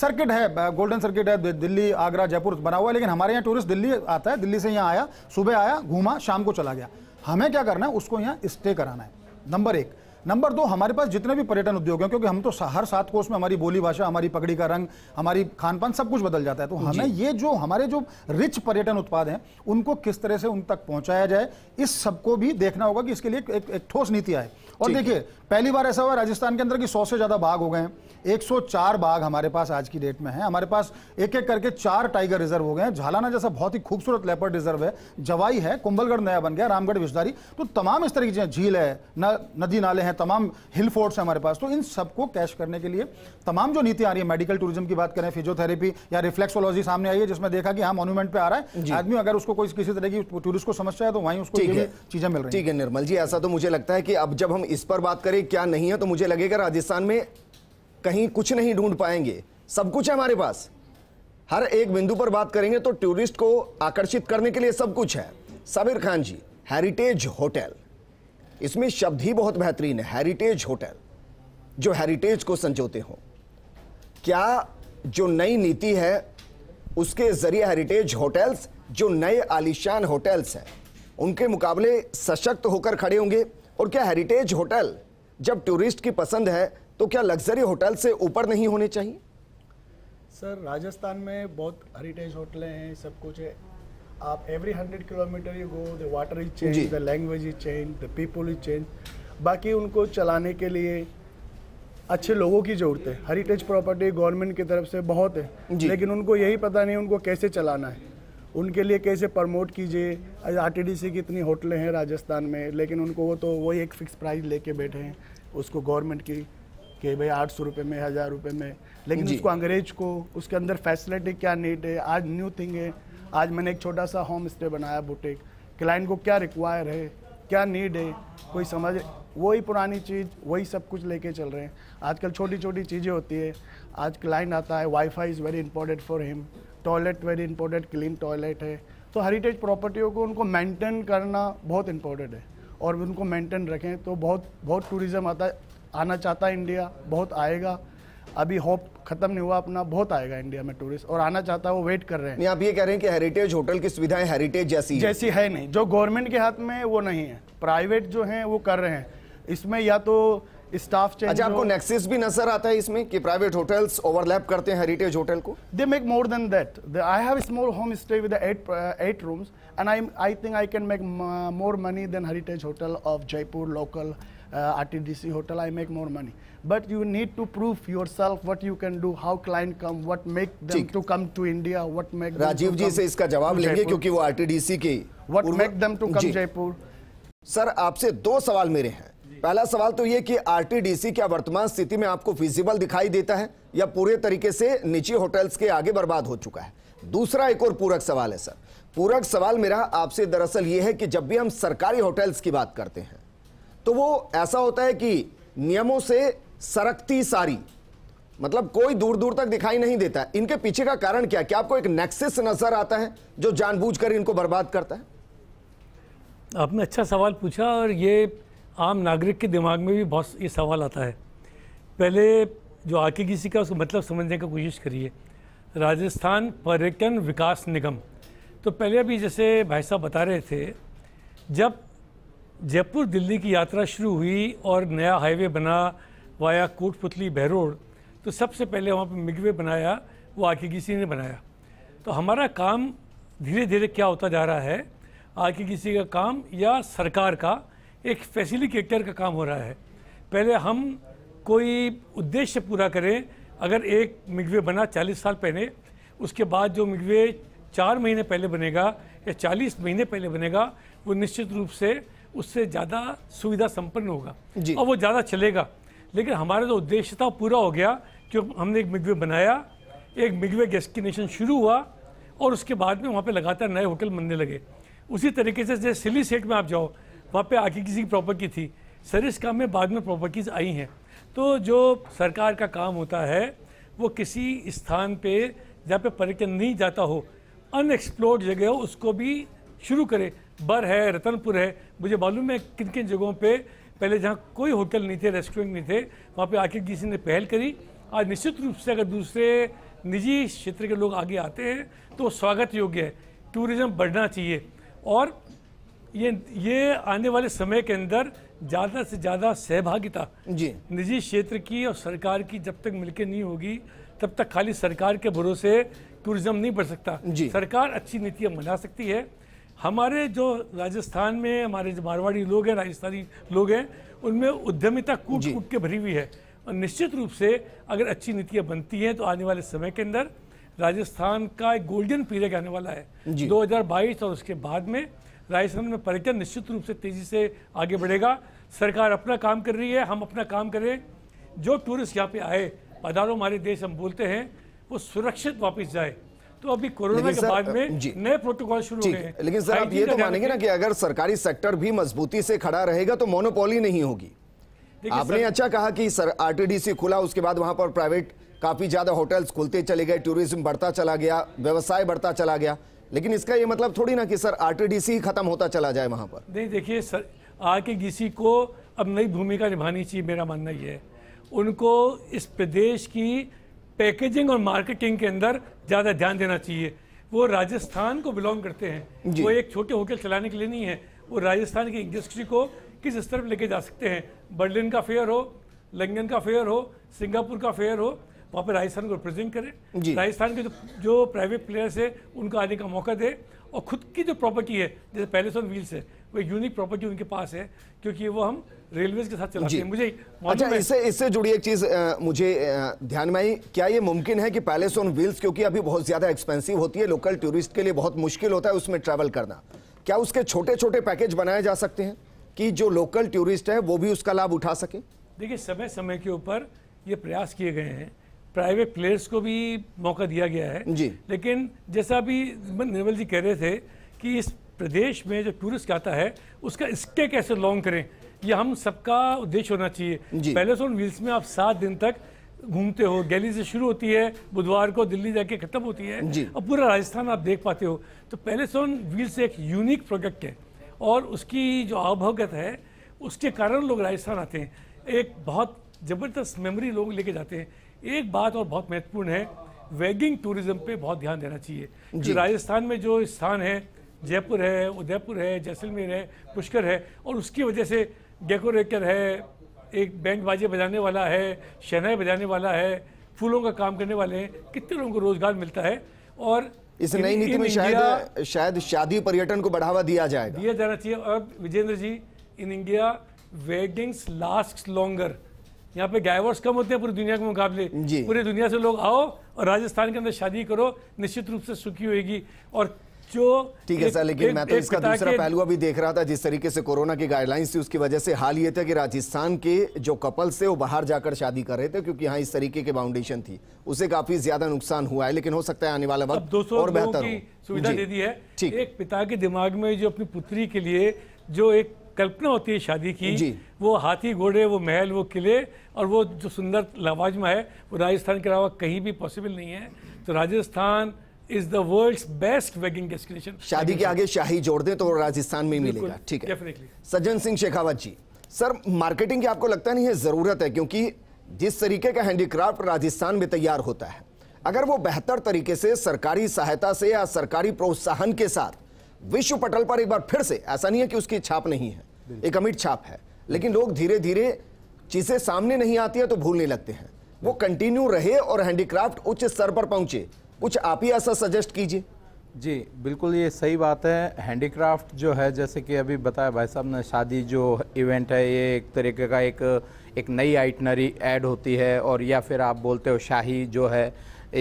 सर्किट है गोल्डन सर्किट है दिल्ली आगरा जयपुर बना हुआ है लेकिन हमारे यहाँ टूरिस्ट दिल्ली आता है दिल्ली से यहाँ आया सुबह आया घूमा शाम को चला गया हमें क्या करना है उसको यहाँ स्टे कराना है नंबर एक नंबर दो हमारे पास जितने भी पर्यटन उद्योग हैं क्योंकि हम तो हर सात कोस में हमारी बोली भाषा हमारी पगड़ी का रंग हमारी खान पान सब कुछ बदल जाता है तो हमें ये जो हमारे जो रिच पर्यटन उत्पाद हैं उनको किस तरह से उन तक पहुंचाया जाए इस सबको भी देखना होगा कि इसके लिए एक, एक ठोस नीति आए और देखिए पहली बार ऐसा हुआ राजस्थान के अंदर कि सौ से ज़्यादा बाघ हो गए हैं 104 बाघ हमारे पास आज की डेट में है हमारे पास एक एक करके चार टाइगर रिजर्व हो गए हैं झालाना जैसा बहुत ही खूबसूरत लेपर्ड रिजर्व है जवाई है कुंभलगढ़ नया बन गया रामगढ़ विशदारी तो तमाम इस तरह की चीज़ें झील है न, नदी नाले हैं तमाम हिल फोर्ट्स हैं हमारे पास तो इन सबको कैश करने के लिए तमाम जो नीति आ रही है मेडिकल टूरिज्म की बात करें फिजियोथेरेपी या रिफ्लेक्सोलॉजी सामने आई है जिसमें देखा कि हाँ मोन्यूमेंट पे आ रहा है आदमी अगर उसको कोई किसी तरह की टूरिस्ट को समस्या है तो वहीं उसको चीजें मिल रही है ठीक है निर्मल जी ऐसा तो मुझे लगता है कि अब जब हम इस पर बात करें क्या नहीं है तो मुझे लगेगा राजस्थान में कहीं कुछ नहीं ढूंढ पाएंगे सब कुछ है हमारे पास हर एक बिंदु पर बात करेंगे तो टूरिस्ट को आकर्षित करने के लिए सब कुछ है साबिर खान जी हेरिटेज होटल इसमें शब्द ही बहुत बेहतरीन है हेरिटेज होटल जो हेरिटेज को संजोते हो क्या जो नई नीति है उसके जरिए हेरिटेज होटल्स जो नए आलिशान होटल्स हैं उनके मुकाबले सशक्त होकर खड़े होंगे और क्या हेरिटेज होटल जब टूरिस्ट की पसंद है तो क्या लग्जरी होटल से ऊपर नहीं होने चाहिए सर राजस्थान में बहुत हेरिटेज होटलें हैं सब कुछ है आप every hundred kilometre you go the water is change the language is change the people is change बाकी उनको चलाने के लिए अच्छे लोगों की जरूरत है हेरिटेज प्रॉपर्टी गवर्नमेंट की तरफ से बहुत है लेकिन उनको यही पता नहीं उनको कैसे चलाना है उनके लिए कैसे प्रमोट कीजिए आर टी डी सी की इतनी होटलें हैं राजस्थान में लेकिन उनको वो तो वही एक फिक्स प्राइस लेके बैठे हैं उसको गवर्नमेंट की कि भाई आठ सौ रुपये में हज़ार रुपये में लेकिन उसको अंग्रेज को उसके अंदर फैसिलिटी क्या नीड है आज न्यू थिंग है आज मैंने एक छोटा सा होम स्टे बनाया बुटीक क्लाइंट को क्या रिक्वायर है क्या नीड है कोई समझ वही पुरानी चीज़ वही सब कुछ लेके चल रहे हैं आजकल छोटी छोटी चीज़ें होती है आज क्लाइंट आता है wifi is very important for him toilet very important clean toilet है तो हेरिटेज प्रॉपर्टियों को उनको मेंटेन करना बहुत इंपॉर्टेंट है और उनको मेंटेन रखें तो बहुत बहुत टूरिज़्म आता है आना चाहता है इंडिया बहुत आएगा अभी होप खत्म नहीं हुआ अपना बहुत आएगा इंडिया में टूरिस्ट और आना चाहता है वो वेट कर रहे हैं आप ये कह रहे हैं कि हेरिटेज होटल की सुविधाएं हेरिटेज जैसी जैसी है नहीं जो गवर्नमेंट के हाथ में वो नहीं है प्राइवेट जो है वो कर रहे हैं इसमें या तो स्टाफ चेंज अच्छा आपको नेक्सिस भी नजर आता है इसमें कि प्राइवेट होटल्स ओवरलैप करते हैं हेरिटेज होटल को they make more than that I have small home stay with eight eight rooms and I I think I can make more money than heritage hotel of Jaipur local uh, RTDC hotel, I make more money. But you need to prove yourself what you can do, how client come, what make them to come to India, what make Rajiv Rajiv them to ji Rajiv ji से इसका जवाब लेंगे RTDC. What Urma... make them to come to Jaipur. Sir, I have two questions for you. पहला सवाल तो ये कि RTDC क्या वर्तमान स्थिति में आपको फिजिबल दिखाई देता है या पूरे तरीके से निजी होटल्स के आगे बर्बाद हो चुका है दूसरा एक और पूरक सवाल है सर पूरक सवाल मेरा आपसे दरअसल ये है कि जब भी हम सरकारी होटल्स की बात करते हैं तो वो ऐसा होता है कि नियमों से सरकती सारी मतलब कोई दूर दूर तक दिखाई नहीं देता इनके पीछे का कारण क्या क्या आपको एक नेक्सेस नजर आता है जो जानबूझकर इनको बर्बाद करता है आपने अच्छा सवाल पूछा और ये आम नागरिक के दिमाग में भी बहुत ये सवाल आता है पहले जो आके किसी का उसको मतलब समझने की कोशिश करिए राजस्थान पर्यटन विकास निगम तो पहले अभी जैसे भाई साहब बता रहे थे जब जयपुर दिल्ली की यात्रा शुरू हुई और नया हाईवे बना वाया कोटपुतली बहरोड तो सबसे पहले वहाँ पर मिगवे बनाया वो आके किसी ने बनाया तो हमारा काम धीरे धीरे क्या होता जा रहा है आके किसी का काम या सरकार का एक फैसिलिटेटर का काम हो रहा है पहले हम कोई उद्देश्य पूरा करें अगर एक मिगवे बना 40 साल पहले उसके बाद जो मिगवे चार महीने पहले बनेगा या 40 महीने पहले बनेगा वो निश्चित रूप से उससे ज़्यादा सुविधा संपन्न होगा और वो ज़्यादा चलेगा लेकिन हमारा जो उद्देश्य था पूरा हो गया कि हमने एक मिगवे बनाया एक मिगवे डेस्टिनेशन शुरू हुआ और उसके बाद में वहाँ पे लगातार नए होटल बनने लगे उसी तरीके से जैसे सिली सेट में आप जाओ वहाँ पे आगे किसी की प्रॉपर्टी थी सर्विस काम में बाद में प्रॉपर्टीज़ आई हैं तो जो सरकार का काम होता है वो किसी स्थान पे जहाँ पे पर्यटन नहीं जाता हो अनएक्सप्लोर्ड जगह हो उसको भी शुरू करे बर है रतनपुर है मुझे मालूम है किन किन जगहों पे पहले जहाँ कोई होटल नहीं थे रेस्टोरेंट नहीं थे वहाँ पे आके किसी ने पहल करी आज निश्चित रूप से अगर दूसरे निजी क्षेत्र के लोग आगे आते हैं तो स्वागत योग्य है टूरिज़्म बढ़ना चाहिए और ये ये आने वाले समय के अंदर ज़्यादा से ज़्यादा सहभागिता जी निजी क्षेत्र की और सरकार की जब तक मिलकर नहीं होगी तब तक खाली सरकार के भरोसे टूरिज्म नहीं बढ़ सकता जी सरकार अच्छी नीतियाँ बना सकती है हमारे जो राजस्थान में हमारे जो मारवाड़ी लोग हैं राजस्थानी लोग हैं उनमें उद्यमिता कूट कूट के भरी हुई है और निश्चित रूप से अगर अच्छी नीतियाँ बनती हैं तो आने वाले समय के अंदर राजस्थान का एक गोल्डन पीरियड आने वाला है 2022 और उसके बाद में राजस्थान में पर्यटन निश्चित रूप से तेज़ी से आगे बढ़ेगा सरकार अपना काम कर रही है हम अपना काम करें जो टूरिस्ट यहाँ पे आए पधारो हमारे देश हम बोलते हैं वो सुरक्षित वापस जाए तो अभी कोरोना के बाद में नए प्रोटोकॉल शुरू हो गए लेकिन सर आप ये तो मानेंगे ना कि अगर सरकारी सेक्टर भी मजबूती से खड़ा रहेगा तो मोनोपोली नहीं होगी आपने अच्छा कहा कि सर आरटीडीसी खुला उसके बाद वहां पर प्राइवेट काफी ज्यादा होटल्स खुलते चले गए टूरिज्म बढ़ता चला गया व्यवसाय बढ़ता चला गया लेकिन इसका ये मतलब थोड़ी ना कि सर आरटीडीसी ही खत्म होता चला जाए वहां पर नहीं देखिए सर आरटीडीसी को अब नई भूमिका निभानी चाहिए मेरा मानना ये है उनको इस प्रदेश की पैकेजिंग और मार्केटिंग के अंदर ज़्यादा ध्यान देना चाहिए वो राजस्थान को बिलोंग करते हैं वो एक छोटे होटल चलाने के लिए नहीं है वो राजस्थान की इंडस्ट्री को किस स्तर पर लेके जा सकते हैं बर्लिन का फेयर हो लंदन का फेयर हो सिंगापुर का फेयर हो वहाँ पर राजस्थान को रिप्रेजेंट करें राजस्थान के जो जो प्राइवेट प्लेयर्स हैं उनको आने का मौका दे और खुद की जो प्रॉपर्टी है जैसे पैलेस ऑन व्हील्स है वो यूनिक प्रॉपर्टी उनके पास है क्योंकि वो हम रेलवे के साथ चलाते हैं मुझे अच्छा इससे इससे जुड़ी एक चीज मुझे ध्यान में आई क्या ये मुमकिन है कि पैलेस ऑन व्हील्स क्योंकि अभी बहुत ज्यादा एक्सपेंसिव होती है लोकल टूरिस्ट के लिए बहुत मुश्किल होता है उसमें ट्रेवल करना क्या उसके छोटे छोटे पैकेज बनाए जा सकते हैं कि जो लोकल टूरिस्ट है वो भी उसका लाभ उठा सके देखिए समय समय के ऊपर ये प्रयास किए गए हैं प्राइवेट प्लेयर्स को भी मौका दिया गया है जी लेकिन जैसा अभी निर्मल जी कह रहे थे कि इस प्रदेश में जो टूरिस्ट आता है उसका स्टे कैसे लॉन्ग करें यह हम सबका उद्देश्य होना चाहिए पहले सोन व्हील्स में आप सात दिन तक घूमते हो गली से शुरू होती है बुधवार को दिल्ली जाके खत्म होती है अब पूरा राजस्थान आप देख पाते हो तो पहले सोन व्हील्स एक यूनिक प्रोडक्ट है और उसकी जो आवभगत है उसके कारण लोग राजस्थान आते हैं एक बहुत ज़बरदस्त मेमोरी लोग लेके जाते हैं एक बात और बहुत महत्वपूर्ण है वेगिंग टूरिज्म पे बहुत ध्यान देना चाहिए राजस्थान में जो स्थान है जयपुर है उदयपुर है जैसलमेर है पुष्कर है और उसकी वजह से डेकोरेटर है एक बैंड बाजे बजाने वाला है शहनाई बजाने वाला है फूलों का काम करने वाले हैं कितने लोगों को रोजगार मिलता है और इस नई नीति में शायद शायद शादी पर्यटन को बढ़ावा दिया जाए दिया जाना चाहिए अब Vijendra ji in India weddings last longer यहाँ पे डाइवोर्स कम होते हैं पूरी दुनिया के मुकाबले पूरी दुनिया से लोग आओ और राजस्थान के अंदर शादी करो निश्चित रूप से सुखी होगी और जो ठीक है सर लेकिन एक, मैं तो इसका दूसरा पहलू अभी देख रहा था जिस तरीके से कोरोना की गाइडलाइंस थी उसकी वजह से हाल ये था कि राजस्थान के जो कपल्स थे वो बाहर जाकर शादी कर रहे थे क्योंकि यहाँ इस तरीके के बाउंडेशन थी उसे काफी ज्यादा नुकसान हुआ है लेकिन हो सकता है आने वाला वक्त और बेहतर सुविधा दे दी है एक पिता के दिमाग में जो अपनी पुत्री के लिए जो एक कल्पना होती है शादी की वो हाथी घोड़े वो महल वो किले और वो जो सुंदर लवाजमा है वो राजस्थान के अलावा कहीं भी पॉसिबल नहीं है तो Rajasthan is the world's best wedding destination शादी के आगे शाही जोड़ दें तो राजस्थान में ही मिलेगा ठीक है definitely Sajjan Singh Shekhawat ji sir marketing की आपको लगता नहीं है ज़रूरत है क्योंकि जिस तरीके का हैंडीक्राफ्ट राजस्थान में तैयार होता है अगर वो बेहतर तरीके से सरकारी सहायता से या सरकारी प्रोत्साहन के साथ विश्व पटल पर एक बार फिर से ऐसा नहीं है कि उसकी छाप नहीं है एक अमिट छाप है लेकिन लोग धीरे धीरे चीज़ें सामने नहीं आती है तो भूलने लगते हैं वो कंटिन्यू रहे और हैंडीक्राफ्ट उच्च स्तर पर पहुंचे कुछ आप ही ऐसा सजेस्ट कीजिए जी बिल्कुल ये सही बात है हैंडीक्राफ्ट जो है जैसे कि अभी बताया भाई साहब ने शादी जो इवेंट है ये एक तरीके का एक एक नई आइटनरी ऐड होती है और या फिर आप बोलते हो शाही जो है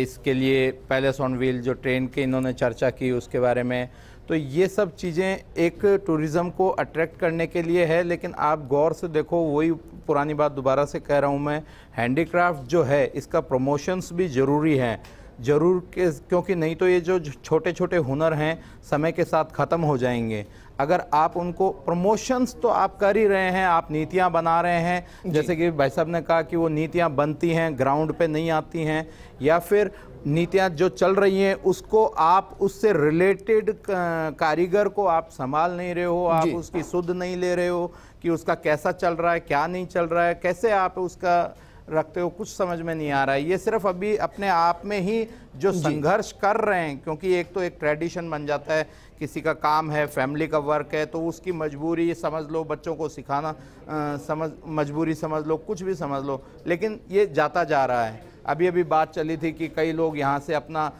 इसके लिए पैलेस ऑन व्हील जो ट्रेन के इन्होंने चर्चा की उसके बारे में तो ये सब चीज़ें एक टूरिज़्म को अट्रैक्ट करने के लिए है लेकिन आप गौर से देखो वही पुरानी बात दोबारा से कह रहा हूँ मैं हैंडीक्राफ्ट जो है इसका प्रमोशंस भी ज़रूरी हैं ज़रूर के क्योंकि नहीं तो ये जो छोटे छोटे हुनर हैं समय के साथ ख़त्म हो जाएंगे अगर आप उनको प्रमोशंस तो आप कर ही रहे हैं आप नीतियां बना रहे हैं जैसे कि भाई साहब ने कहा कि वो नीतियां बनती हैं ग्राउंड पे नहीं आती हैं या फिर नीतियां जो चल रही हैं उसको आप उससे रिलेटेड कारीगर को आप संभाल नहीं रहे हो आप उसकी सुध नहीं ले रहे हो कि उसका कैसा चल रहा है क्या नहीं चल रहा है कैसे आप उसका रखते हो कुछ समझ में नहीं आ रहा है ये सिर्फ अभी अपने आप में ही जो संघर्ष कर रहे हैं क्योंकि एक तो एक ट्रेडिशन बन जाता है किसी का काम है फैमिली का वर्क है तो उसकी मजबूरी समझ लो बच्चों को सिखाना आ, समझ मजबूरी समझ लो कुछ भी समझ लो लेकिन ये जाता जा रहा है अभी अभी बात चली थी कि कई लोग यहाँ से अपना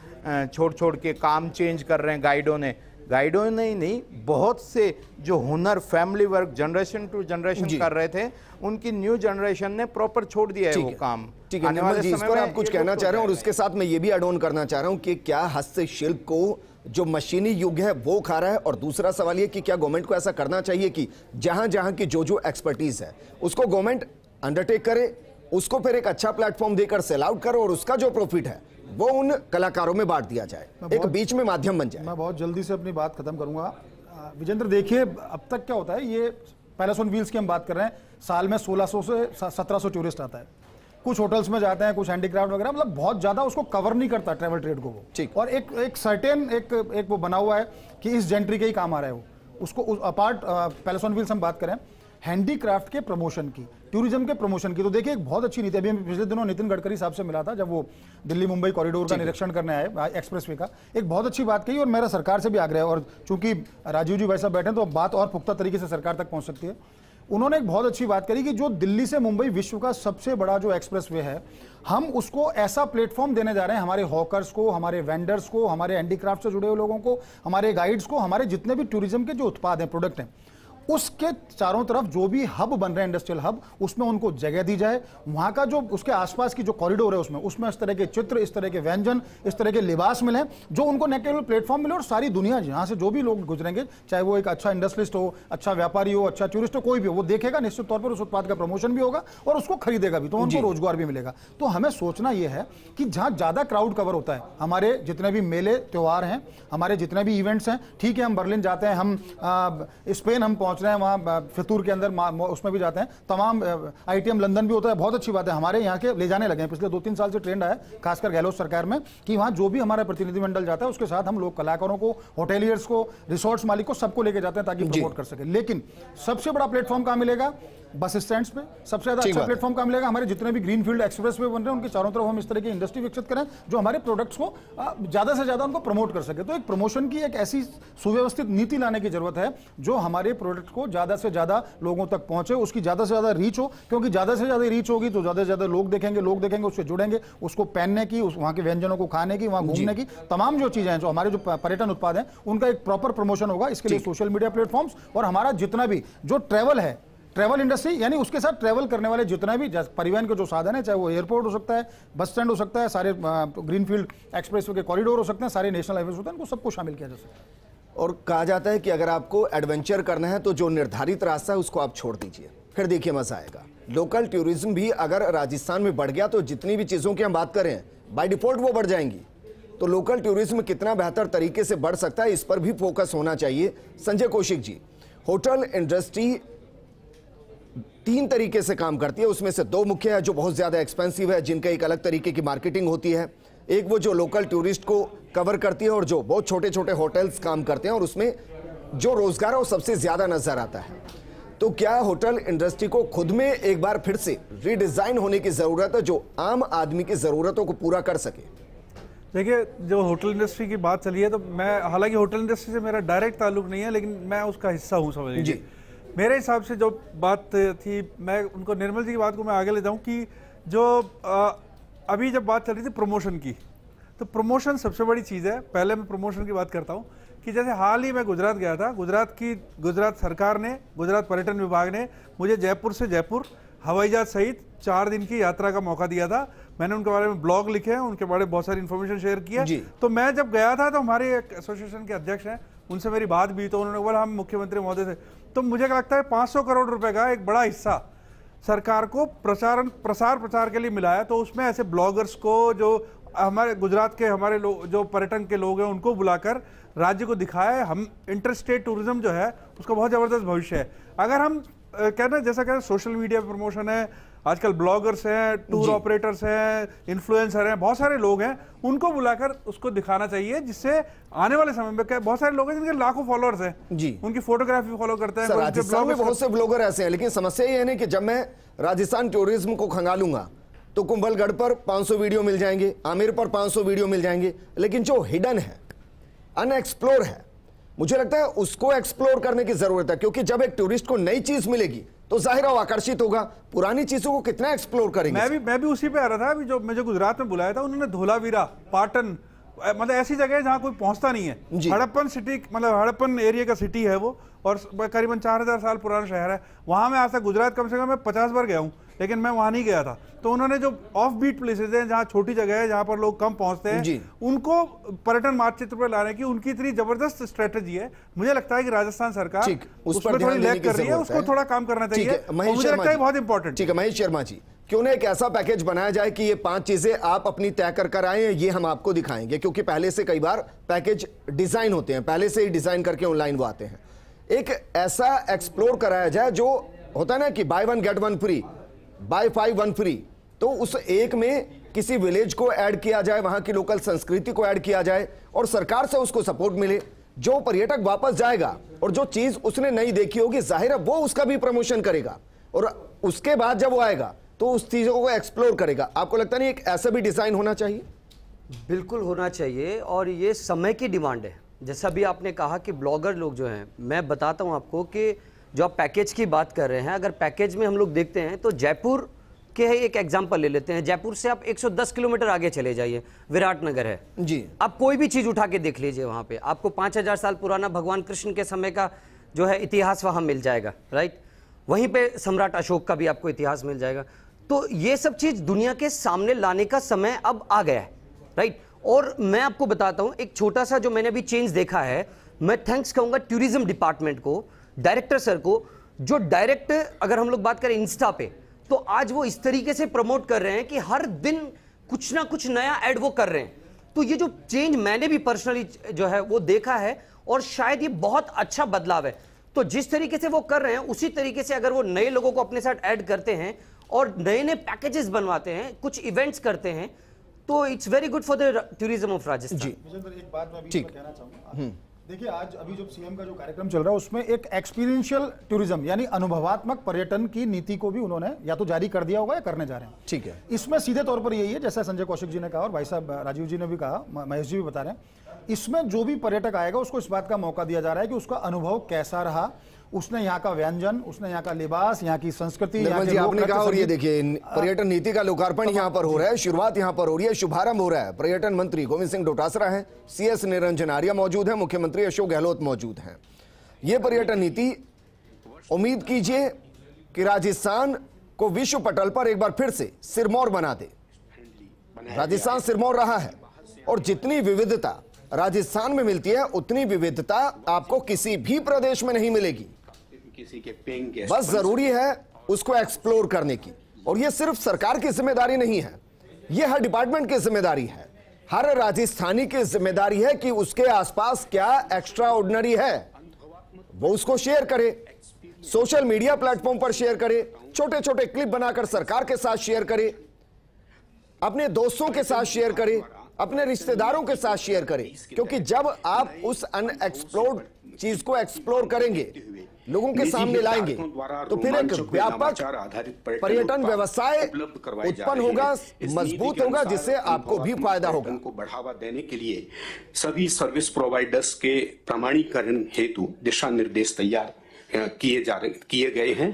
छोड़ छोड़ के काम चेंज कर रहे हैं गाइडों ने गाइडों ने ही नहीं बहुत से जो हुनर family work generation to generation कर रहे थे उनकी न्यू जनरेशन ने प्रॉपर छोड़ दिया है वो काम ठीक है आने वाले जी, इस पर आप कुछ कहना तो चाह रहे हैं और उसके साथ मैं ये भी एड ऑन करना चाह रहा हूँ कि क्या हस्तशिल्प को जो मशीनी युग है वो खा रहा है और दूसरा सवाल ये कि क्या गवर्नमेंट को ऐसा करना चाहिए कि जहां जहां की जो जो एक्सपर्टीज है उसको गवर्नमेंट अंडरटेक करे उसको फिर एक अच्छा प्लेटफॉर्म देकर सेल आउट करो और उसका जो प्रॉफिट है वो उन कलाकारों में बांट दिया जाए एक बीच में माध्यम बन जाए मैं बहुत जल्दी से अपनी बात खत्म करूंगा विजेंद्र देखिए अब तक क्या होता है ये पैलेस ऑन व्हील्स की हम बात कर रहे हैं साल में 1600 से 1700 टूरिस्ट आता है कुछ होटल्स में जाते हैं कुछ हैंडीक्राफ्ट वगैरह मतलब बहुत ज़्यादा उसको कवर नहीं करता ट्रेवल ट्रेड को वो ठीक और एक एक सर्टेन एक एक वो बना हुआ है कि इस जेंट्री के ही काम आ रहा है वो उसको उस अपार्ट पैलेस ऑन व्हील्स हम बात करें हैंडीक्राफ्ट के प्रमोशन की टूरिज्म के प्रमोशन की तो देखिए एक बहुत अच्छी नीति अभी पिछले दिनों नितिन गडकरी साहब से मिला था जब वो दिल्ली मुंबई कॉरिडोर का निरीक्षण करने आए वे का एक बहुत अच्छी बात कही और मेरा सरकार से भी आग्रह है और चूंकि राजीव जी भाई साहब बैठे तो बात और पुख्ता तरीके से सरकार तक पहुंच सकती है उन्होंने एक बहुत अच्छी बात करी कि जो दिल्ली से मुंबई विश्व का सबसे बड़ा जो एक्सप्रेस वे है हम उसको ऐसा प्लेटफॉर्म देने जा रहे हैं हमारे हॉकर्स को हमारे वेंडर्स को हमारे हैंडीक्राफ्ट से जुड़े हुए लोगों को हमारे गाइड्स को हमारे जितने भी टूरिज्म के जो उत्पाद हैं प्रोडक्ट हैं उसके चारों तरफ जो भी हब बन रहे हैं इंडस्ट्रियल हब उसमें उनको जगह दी जाए वहाँ का जो उसके आसपास की जो कॉरिडोर है उसमें उसमें इस तरह के चित्र इस तरह के व्यंजन इस तरह के लिबास मिले जो उनको न केवल प्लेटफॉर्म मिले और सारी दुनिया यहाँ से जो भी लोग गुजरेंगे चाहे वो एक अच्छा इंडस्ट्रिस्ट हो अच्छा व्यापारी हो अच्छा टूरिस्ट हो कोई भी हो वो देखेगा निश्चित तौर पर उस उत्पाद का प्रमोशन भी होगा और उसको खरीदेगा भी तो उनको रोजगार भी मिलेगा तो हमें सोचना यह है कि जहाँ ज़्यादा क्राउड कवर होता है हमारे जितने भी मेले त्यौहार हैं हमारे जितने भी इवेंट्स हैं ठीक है हम बर्लिन जाते हैं हम स्पेन हम पहुँच पहुंच रहे हैं वहाँ फितूर के अंदर उसमें भी जाते हैं तमाम आईटीएम लंदन भी होता है बहुत अच्छी बात है हमारे यहाँ के ले जाने लगे हैं पिछले दो तीन साल से ट्रेंड आया खासकर गहलोत सरकार में कि वहाँ जो भी हमारा प्रतिनिधिमंडल जाता है उसके साथ हम लोग कलाकारों को होटेलियर्स को रिसोर्ट्स मालिक को सबको लेके जाते हैं ताकि प्रमोट कर सके लेकिन सबसे बड़ा प्लेटफॉर्म कहाँ मिलेगा बस स्टैंड पे सबसे ज्यादा अच्छा प्लेटफॉर्म का मिलेगा हमारे जितने भी ग्रीन फील्ड एक्सप्रेस वे बन रहे हैं उनके चारों तरफ हम इस तरह की इंडस्ट्री विकसित करें जो हमारे प्रोडक्ट्स को ज्यादा से ज्यादा उनको प्रमोट कर सके तो एक प्रमोशन की एक ऐसी सुव्यवस्थित नीति लाने की जरूरत है जो हमारे प्रोडक्ट को ज्यादा से ज्यादा लोगों तक पहुंचे उसकी ज्यादा से ज्यादा रीच हो क्योंकि ज्यादा से ज्यादा रीच होगी तो ज्यादा से ज्यादा लोग देखेंगे लोग देखेंगे उससे जुड़ेंगे उसको पहनने की वहां के व्यंजनों को खाने की वहां घूमने की तमाम जो चीजें हैं जो हमारे जो पर्यटन उत्पाद हैं उनका एक प्रॉपर प्रमोशन होगा इसके लिए सोशल मीडिया प्लेटफॉर्म्स और हमारा जितना भी जो ट्रेवल है ट्रैवल इंडस्ट्री यानी उसके साथ ट्रैवल करने वाले जितना भी परिवहन के जो साधन है चाहे वो एयरपोर्ट हो सकता है बस स्टैंड हो सकता है सारे ग्रीनफील्ड एक्सप्रेस के कॉरिडोर हो सकते हैं सारे नेशनल हाईवे होते हैं उनको सबको शामिल किया जा सकता है और कहा जाता है कि अगर आपको एडवेंचर करना है तो जो निर्धारित रास्ता है उसको आप छोड़ दीजिए फिर देखिए मजा आएगा लोकल टूरिज्म भी अगर राजस्थान में बढ़ गया तो जितनी भी चीज़ों की हम बात करें बाई डिफॉल्ट वो बढ़ जाएंगी तो लोकल टूरिज्म कितना बेहतर तरीके से बढ़ सकता है इस पर भी फोकस होना चाहिए संजय कौशिक जी होटल इंडस्ट्री तीन तरीके से काम करती है उसमें से दो मुख्य है जो बहुत ज़्यादा एक्सपेंसिव है जिनका एक अलग तरीके की मार्केटिंग होती है एक वो जो लोकल टूरिस्ट को कवर करती है और जो बहुत छोटे छोटे होटल्स काम करते हैं और उसमें जो रोज़गार है वो सबसे ज़्यादा नज़र आता है तो क्या होटल इंडस्ट्री को खुद में एक बार फिर से रीडिज़ाइन होने की ज़रूरत है जो आम आदमी की ज़रूरतों को पूरा कर सके देखिए जो होटल इंडस्ट्री की बात चली है तो मैं हालांकि होटल इंडस्ट्री से मेरा डायरेक्ट ताल्लुक नहीं है लेकिन मैं उसका हिस्सा हूँ समझ लीजिए मेरे हिसाब से जो बात थी मैं उनको निर्मल जी की बात को मैं आगे ले जाऊं कि जो आ, अभी जब बात चल रही थी प्रमोशन की तो प्रमोशन सबसे बड़ी चीज़ है पहले मैं प्रमोशन की बात करता हूँ कि जैसे हाल ही मैं गुजरात गया था गुजरात की गुजरात सरकार ने गुजरात पर्यटन विभाग ने मुझे जयपुर से जयपुर हवाई जहाज सहित चार दिन की यात्रा का मौका दिया था मैंने उनके बारे में ब्लॉग लिखे हैं उनके बारे में बहुत सारी इन्फॉर्मेशन शेयर की है तो मैं जब गया था तो हमारे एक एसोसिएशन के अध्यक्ष हैं उनसे मेरी बात भी तो उन्होंने बोला हम मुख्यमंत्री महोदय से तो मुझे लगता है 500 करोड़ रुपए का एक बड़ा हिस्सा सरकार को प्रसारण प्रसार प्रचार के लिए मिला है तो उसमें ऐसे ब्लॉगर्स को जो हमारे गुजरात के हमारे लोग जो पर्यटन के लोग हैं उनको बुलाकर राज्य को दिखाए हम इंटर स्टेट टूरिज्म जो है उसका बहुत ज़बरदस्त भविष्य है अगर हम कहना जैसा कहना सोशल मीडिया प्रमोशन है आजकल ब्लॉगर्स हैं टूर ऑपरेटर्स हैं इन्फ्लुएंसर हैं बहुत सारे लोग हैं उनको बुलाकर उसको दिखाना चाहिए जिससे आने वाले समय में क्या बहुत सारे लोग हैं जिनके लाखों फॉलोअर्स हैं जी उनकी फोटोग्राफी फॉलो करते हैं राजस्थान में बहुत से ब्लॉगर ऐसे हैं लेकिन समस्या ये है ना कि जब मैं राजस्थान टूरिज्म को खंगालूंगा तो कुंभलगढ़ पर पांच वीडियो मिल जाएंगे आमिर पर पांच वीडियो मिल जाएंगे लेकिन जो हिडन है अनएक्सप्लोर है मुझे लगता है उसको एक्सप्लोर करने की जरूरत है क्योंकि जब एक टूरिस्ट को नई चीज मिलेगी तो जाहिर है आकर्षित होगा पुरानी चीजों को कितना एक्सप्लोर करेंगे मैं भी मैं भी उसी पे आ रहा था अभी जो मुझे गुजरात में बुलाया था उन्होंने धोलावीरा पाटन मतलब ऐसी जगह है जहाँ कोई पहुँचता नहीं है हड़प्पन सिटी मतलब हड़प्पन एरिया का सिटी है वो और करीबन चार हजार साल पुराना शहर है वहाँ मैं आज तक गुजरात कम से कम मैं पचास बार गया हूँ लेकिन मैं वहाँ नहीं गया था तो उन्होंने जो ऑफ बीट प्लेसेज हैं जहाँ छोटी जगह है जहाँ पर लोग कम पहुँचते हैं उनको पर्यटन मानचित्र पर लाने की उनकी इतनी जबरदस्त स्ट्रेटेजी है मुझे लगता है कि राजस्थान सरकार उस पर थोड़ी लैक कर रही है उसको थोड़ा काम करना चाहिए मुझे लगता है बहुत इंपॉर्टेंट ठीक है महेश शर्मा जी क्यों ना एक ऐसा पैकेज बनाया जाए कि ये पांच चीजें आप अपनी तय कर कर आए ये हम आपको दिखाएंगे क्योंकि पहले से कई बार पैकेज डिजाइन होते हैं पहले से ही डिजाइन करके ऑनलाइन वो आते हैं एक ऐसा एक्सप्लोर कराया जाए जो होता है ना कि buy one get one free buy five one free तो उस एक में किसी विलेज को ऐड किया जाए वहां की लोकल संस्कृति को ऐड किया जाए और सरकार से उसको सपोर्ट मिले जो पर्यटक वापस जाएगा और जो चीज उसने नहीं देखी होगी जाहिर है वो उसका भी प्रमोशन करेगा और उसके बाद जब वो आएगा तो उस चीज़ों को एक्सप्लोर करेगा आपको लगता नहीं एक ऐसा भी डिज़ाइन होना चाहिए बिल्कुल होना चाहिए और ये समय की डिमांड है जैसा भी आपने कहा कि ब्लॉगर लोग जो हैं मैं बताता हूं आपको कि जो आप पैकेज की बात कर रहे हैं अगर पैकेज में हम लोग देखते हैं तो जयपुर के एक एग्जाम्पल ले लेते हैं जयपुर से आप 110 किलोमीटर आगे चले जाइए विराट नगर है जी आप कोई भी चीज़ उठा के देख लीजिए वहां पे आपको 5000 साल पुराना भगवान कृष्ण के समय का जो है इतिहास वहाँ मिल जाएगा राइट वहीं पे सम्राट अशोक का भी आपको इतिहास मिल जाएगा तो ये सब चीज़ दुनिया के सामने लाने का समय अब आ गया है राइट और मैं आपको बताता हूँ एक छोटा सा जो मैंने अभी चेंज देखा है मैं थैंक्स कहूंगा टूरिज्म डिपार्टमेंट को डायरेक्टर सर को जो डायरेक्ट अगर हम लोग बात करें इंस्टा पे तो आज वो इस तरीके से प्रमोट कर रहे हैं कि हर दिन कुछ ना कुछ नया एड वो कर रहे हैं तो ये जो चेंज मैंने भी पर्सनली जो है वो देखा है और शायद ये बहुत अच्छा बदलाव है तो जिस तरीके से वो कर रहे हैं उसी तरीके से अगर वो नए लोगों को अपने साथ ऐड करते हैं और नए नए पैकेजेस बनवाते हैं कुछ इवेंट्स करते हैं तो it's very good for the tourism of Rajasthan ji एक बात मैं कहना चाहूंगा हम्म। देखिए आज अभी जब सीएम का जो कार्यक्रम चल रहा है उसमें एक एक्सपीरियंशियल टूरिज्म यानी अनुभवात्मक पर्यटन की नीति को भी उन्होंने या तो जारी कर दिया होगा या करने जा रहे हैं ठीक है इसमें सीधे तौर पर यही है जैसा संजय कौशिक जी ने कहा और भाई साहब राजीव जी ने भी कहा महेश जी भी बता रहे हैं इसमें जो भी पर्यटक आएगा उसको इस बात का मौका दिया जा रहा है कि उसका अनुभव कैसा रहा उसने यहाँ का व्यंजन उसने यहाँ का लिबास यहाँ की संस्कृति जी आपने कहा और ये देखिए पर्यटन नीति का लोकार्पण यहाँ पर हो रहा है शुरुआत यहाँ पर हो रही है शुभारंभ हो रहा है पर्यटन मंत्री गोविंद सिंह डोटासरा है सी एस निरंजन आर्य मौजूद है मुख्यमंत्री अशोक गहलोत मौजूद हैं ये पर्यटन नीति उम्मीद कीजिए कि राजस्थान को विश्व पटल पर एक बार फिर से सिरमौर बना दे राजस्थान सिरमौर रहा है और जितनी विविधता राजस्थान में मिलती है उतनी विविधता आपको किसी भी प्रदेश में नहीं मिलेगी किसी के पेइंग गेस्ट बस जरूरी है उसको एक्सप्लोर करने की और ये सिर्फ सरकार की जिम्मेदारी नहीं है ये हर डिपार्टमेंट की जिम्मेदारी है हर राजस्थानी की जिम्मेदारी है कि उसके आसपास क्या एक्स्ट्रा ऑर्डनरी है वो उसको शेयर करे सोशल मीडिया प्लेटफॉर्म पर शेयर करे छोटे छोटे क्लिप बनाकर सरकार के साथ शेयर करे अपने दोस्तों के साथ शेयर करे अपने रिश्तेदारों के साथ शेयर करें क्योंकि जब आप उस अनएक्सप्लोर्ड चीज को एक्सप्लोर करेंगे लोगों के सामने लाएंगे तो फिर एक व्यापक पर्यटन व्यवसाय उत्पन्न होगा मजबूत होगा जिससे आपको भी फायदा होगा को बढ़ावा देने के लिए सभी सर्विस प्रोवाइडर्स के प्रमाणीकरण हेतु दिशा निर्देश तैयार किए जा रहे किए गए हैं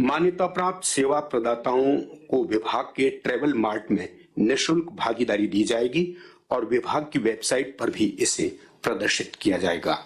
मान्यता प्राप्त सेवा प्रदाताओं को विभाग के ट्रेवल मार्ट में निशुल्क भागीदारी दी जाएगी और विभाग की वेबसाइट पर भी इसे प्रदर्शित किया जाएगा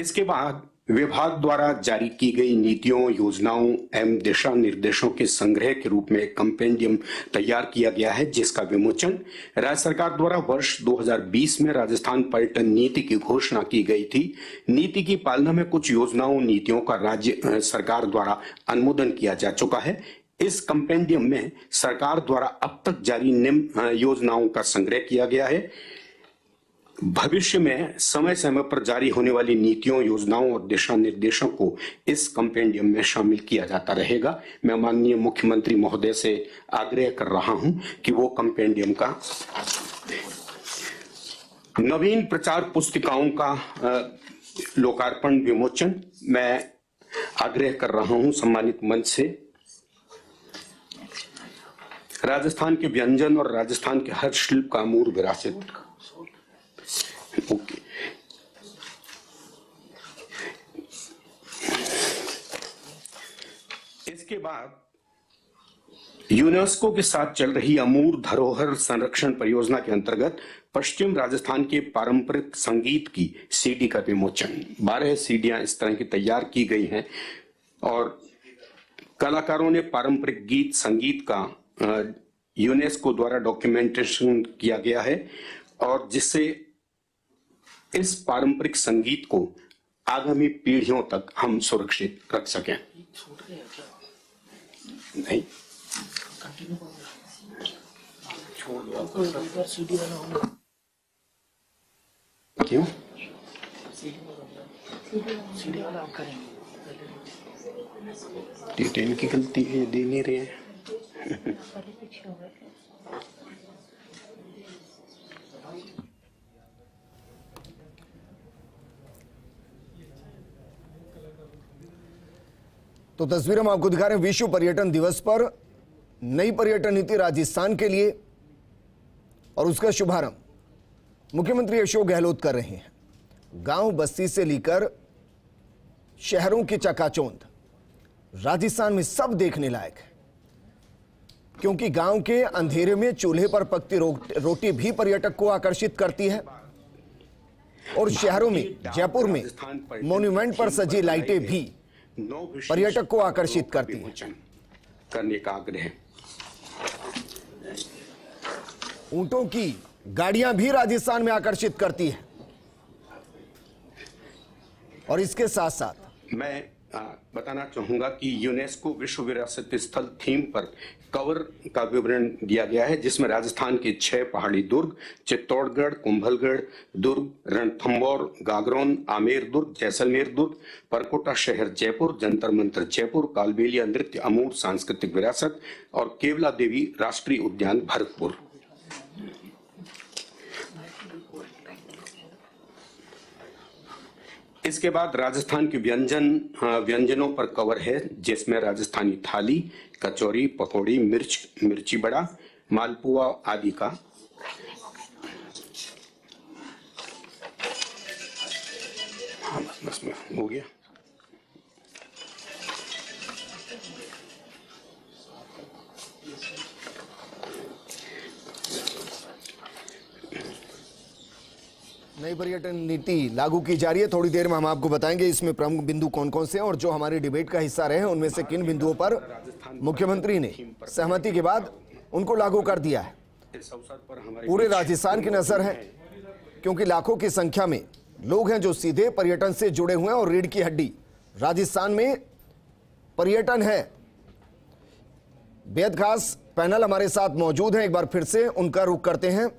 इसके बाद विभाग द्वारा जारी की गई नीतियों योजनाओं एवं दिशा निर्देशों के संग्रह के रूप में एक कंपेंडियम तैयार किया गया है जिसका विमोचन राज्य सरकार द्वारा वर्ष 2020 में राजस्थान पर्यटन नीति की घोषणा की गई थी नीति की पालना में कुछ योजनाओं नीतियों का राज्य सरकार द्वारा अनुमोदन किया जा चुका है इस कंपेंडियम में सरकार द्वारा अब तक जारी निम्न योजनाओं का संग्रह किया गया है भविष्य में समय समय पर जारी होने वाली नीतियों योजनाओं और दिशा निर्देशों को इस कंपेंडियम में शामिल किया जाता रहेगा मैं माननीय मुख्यमंत्री महोदय से आग्रह कर रहा हूं कि वो कंपेंडियम का नवीन प्रचार पुस्तिकाओं का लोकार्पण विमोचन मैं आग्रह कर रहा हूं सम्मानित मंच से राजस्थान के व्यंजन और राजस्थान के हर शिल्प का मूल विरासत ओके इसके बाद यूनेस्को के साथ चल रही अमूर धरोहर संरक्षण परियोजना के अंतर्गत पश्चिम राजस्थान के पारंपरिक संगीत की सीडी का विमोचन बारह सीडियां इस तरह की तैयार की गई हैं और कलाकारों ने पारंपरिक गीत संगीत का यूनेस्को द्वारा डॉक्यूमेंटेशन किया गया है और जिससे इस पारंपरिक संगीत को आगामी पीढ़ियों तक हम सुरक्षित रख सकें नहीं क्यों की गलती है दे नहीं रहे हैं तो तस्वीर हम आपको दिखा रहे हैं विश्व पर्यटन दिवस पर नई पर्यटन नीति राजस्थान के लिए और उसका शुभारंभ मुख्यमंत्री अशोक गहलोत कर रहे हैं गांव बस्ती से लेकर शहरों की चकाचौंध राजस्थान में सब देखने लायक है क्योंकि गांव के अंधेरे में चूल्हे पर पकती रोटी भी पर्यटक को आकर्षित करती है और शहरों में जयपुर में मोन्यूमेंट पर सजी लाइटें भी पर्यटक को आकर्षित करती है करने का आग्रह ऊंटों की गाड़ियां भी राजस्थान में आकर्षित करती है और इसके साथ साथ मैं बताना चाहूंगा कि यूनेस्को विश्व विरासत स्थल थीम पर कवर का विवरण दिया गया है जिसमें राजस्थान के छह पहाड़ी दुर्ग चित्तौड़गढ़ कुंभलगढ़ दुर्ग रणथम्बौर गागरौन आमेर दुर्ग जैसलमेर दुर्ग परकोटा शहर जयपुर जंतर मंत्र जयपुर कालबेलिया नृत्य अमूर सांस्कृतिक विरासत और केवला देवी राष्ट्रीय उद्यान भरतपुर इसके बाद राजस्थान के व्यंजन हाँ, व्यंजनों पर कवर है जिसमें राजस्थानी थाली कचौरी पकौड़ी मिर्च मिर्ची बड़ा मालपुआ आदि का हाँ बस बस हो गया नई पर्यटन नीति लागू की जा रही है थोड़ी देर में हम आपको बताएंगे इसमें प्रमुख बिंदु कौन कौन से हैं और जो हमारी डिबेट का हिस्सा रहे हैं उनमें से किन बिंदुओं पर मुख्यमंत्री ने सहमति के बाद उनको लागू कर दिया है पूरे राजस्थान की नजर है क्योंकि लाखों की संख्या में लोग हैं जो सीधे पर्यटन से जुड़े हुए हैं और रीढ़ की हड्डी राजस्थान में पर्यटन है बेहद खास पैनल हमारे साथ मौजूद हैं एक बार फिर से उनका रुख करते हैं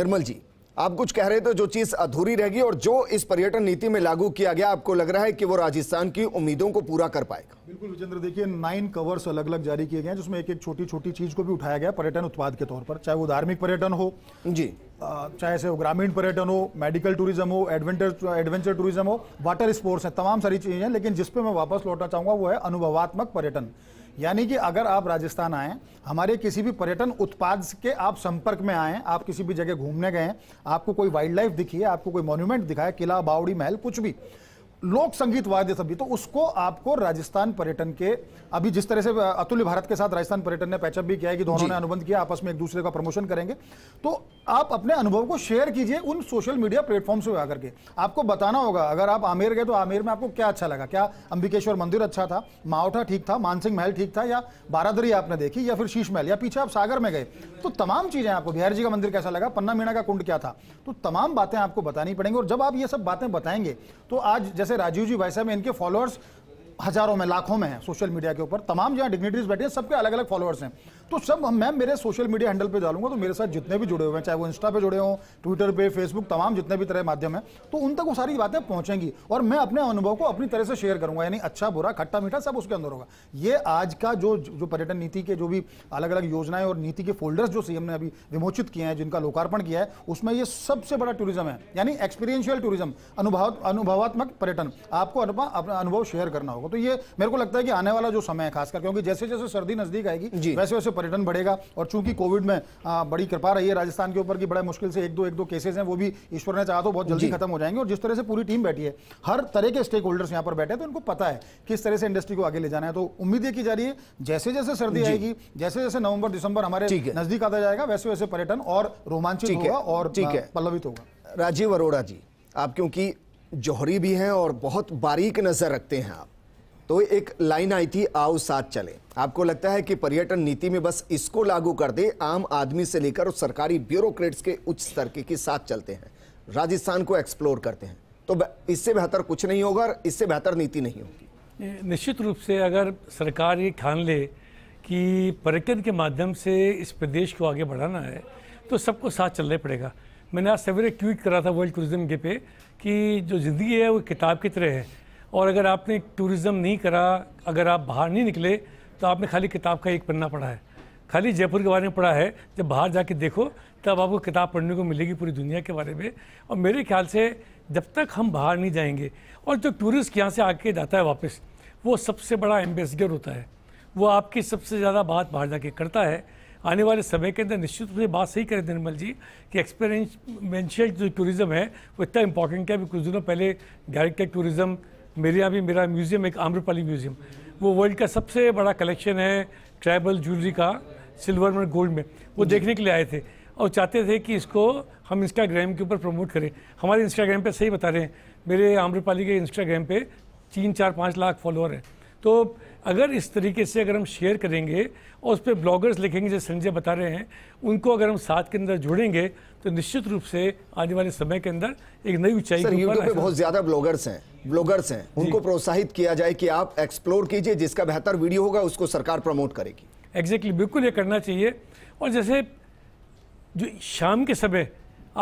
निर्मल जी आप कुछ कह रहे थे तो जो चीज अधूरी रहेगी और जो इस पर्यटन नीति में लागू किया गया आपको लग रहा है कि वो राजस्थान की उम्मीदों को पूरा कर पाएगा बिल्कुल विजेंद्र देखिए नाइन कवर्स अलग अलग जारी किए गए हैं जिसमें एक एक छोटी छोटी चीज को भी उठाया गया पर्यटन उत्पाद के तौर पर चाहे वो धार्मिक पर्यटन हो जी चाहे से ग्रामीण पर्यटन हो मेडिकल टूरिज्म हो एडवेंचर एडवेंचर टूरिज्म हो वाटर स्पोर्ट्स है तमाम सारी चीजें हैं लेकिन जिसपे मैं वापस लौटना चाहूंगा वो है अनुभवात्मक पर्यटन यानी कि अगर आप राजस्थान आएँ हमारे किसी भी पर्यटन उत्पाद के आप संपर्क में आएँ आप किसी भी जगह घूमने गए आपको कोई वाइल्ड लाइफ दिखी है आपको कोई मोन्यूमेंट दिखाए किला बावड़ी महल कुछ भी लोक संगीत वाद्य सभी तो उसको आपको राजस्थान पर्यटन के अभी जिस तरह से अतुल्य भारत के साथ राजस्थान पर्यटन ने पैचअप भी किया है कि दोनों ने अनुबंध किया आपस में एक दूसरे का प्रमोशन करेंगे तो आप अपने अनुभव को शेयर कीजिए उन सोशल मीडिया प्लेटफॉर्म से आकर के आपको बताना होगा अगर आप आमेर गए तो आमेर में आपको क्या अच्छा लगा क्या अंबिकेश्वर मंदिर अच्छा था मावठा ठीक था मानसिंह महल ठीक था या बारादरी आपने देखी या फिर शीश महल या पीछे आप सागर में गए तो तमाम चीजें आपको बिहार जी का मंदिर कैसा लगा पन्ना मीणा का कुंड क्या था तो तमाम बातें आपको बतानी पड़ेंगी और जब आप ये सब बातें बताएंगे तो आज जैसे जैसे राजीव जी भाई साहब इनके फॉलोअर्स हजारों में लाखों में हैं सोशल मीडिया के ऊपर तमाम जहाँ डिग्नेटरीज बैठे हैं सबके अलग अलग फॉलोअर्स हैं तो सब मैं मेरे सोशल मीडिया हैंडल पे डालूंगा तो मेरे साथ जितने भी जुड़े हुए हैं चाहे वो इंस्टा पे जुड़े हों ट्विटर पे फेसबुक तमाम जितने भी तरह माध्यम है तो उन तक वो सारी बातें पहुंचेंगी और मैं अपने अनुभव को अपनी तरह से शेयर करूंगा यानी अच्छा बुरा खट्टा मीठा सब उसके अंदर होगा ये आज का जो जो पर्यटन नीति के जो भी अलग अलग योजनाएं और नीति के फोल्डर्स जो सीएम ने अभी विमोचित किए हैं जिनका लोकार्पण किया है उसमें ये सबसे बड़ा टूरिज्म है यानी एक्सपीरियंशियल टूरिज्म अनुभव अनुभवात्मक पर्यटन आपको अपना अनुभव शेयर करना होगा तो ये मेरे को लगता है कि आने वाला जो समय है खासकर क्योंकि जैसे जैसे सर्दी नजदीक आएगी वैसे वैसे पर्यटन बढ़ेगा और चूंकि कोविड में बड़ी कृपा रही है राजस्थान के ऊपर की बड़ा मुश्किल से एक दो एक दो केसेज हैं वो भी ईश्वर ने चाहा तो बहुत जल्दी खत्म हो जाएंगे और जिस तरह से पूरी टीम बैठी है हर तरह के स्टेक होल्डर्स यहाँ पर बैठे हैं तो उनको पता है किस तरह से इंडस्ट्री को आगे ले जाना है तो उम्मीद की जा रही है जैसे जैसे सर्दी आएगी जैसे जैसे नवंबर दिसंबर हमारे नजदीक आता जाएगा वैसे वैसे पर्यटन और रोमांचित होगा और पल्लवित होगा राजीव अरोड़ा जी आप क्योंकि जौहरी भी हैं और बहुत बारीक नजर रखते हैं आप तो एक लाइन आई थी आओ साथ चले आपको लगता है कि पर्यटन नीति में बस इसको लागू कर दे आम आदमी से लेकर सरकारी ब्यूरोक्रेट्स के उच्च स्तर के, के साथ चलते हैं राजस्थान को एक्सप्लोर करते हैं तो इससे बेहतर कुछ नहीं होगा और इससे बेहतर नीति नहीं होगी निश्चित रूप से अगर सरकार ये ठान ले कि पर्यटन के माध्यम से इस प्रदेश को आगे बढ़ाना है तो सबको साथ चलना पड़ेगा मैंने आज सवेरे ट्वीट करा था वर्ल्ड टूरिज्म के पे कि जो ज़िंदगी है वो किताब की तरह है और अगर आपने टूरिज़म नहीं करा अगर आप बाहर नहीं निकले तो आपने खाली किताब का एक पन्ना पढ़ा है खाली जयपुर के बारे में पढ़ा है जब बाहर जाके देखो तब आपको किताब पढ़ने को मिलेगी पूरी दुनिया के बारे में और मेरे ख्याल से जब तक हम बाहर नहीं जाएंगे और जो टूरिस्ट यहाँ से आके जाता है वापस वो सबसे बड़ा एम्बेसडर होता है वो आपकी सबसे ज़्यादा बात बाहर जाके करता है आने वाले समय के अंदर निश्चित रूप से बात सही करें निर्मल जी कि एक्सपेरिमेंशियल जो टूरिज़्म है वो इतना इम्पॉर्टेंट है अभी कुछ दिनों पहले डायरेक्टर टूरिज़्म मेरे यहाँ भी मेरा म्यूज़ियम एक आम्रपाली म्यूज़ियम वो वर्ल्ड का सबसे बड़ा कलेक्शन है ट्राइबल ज्वेलरी का सिल्वर में गोल्ड में वो देखने के लिए आए थे और चाहते थे कि इसको हम इंस्टाग्राम के ऊपर प्रमोट करें हमारे इंस्टाग्राम पे सही बता रहे हैं मेरे आम्रपाली के इंस्टाग्राम पे तीन चार पाँच लाख फॉलोअर हैं तो अगर इस तरीके से अगर हम शेयर करेंगे और उस पर ब्लॉगर्स लिखेंगे जो संजय बता रहे हैं उनको अगर हम साथ के अंदर जुड़ेंगे तो निश्चित रूप से आने वाले समय के अंदर एक नई ऊंचाई बहुत ज्यादा ब्लॉगर्स हैं ब्लॉगर्स हैं उनको प्रोत्साहित किया जाए कि आप एक्सप्लोर कीजिए जिसका बेहतर वीडियो होगा उसको सरकार प्रमोट करेगी एग्जैक्टली exactly, बिल्कुल ये करना चाहिए और जैसे जो शाम के समय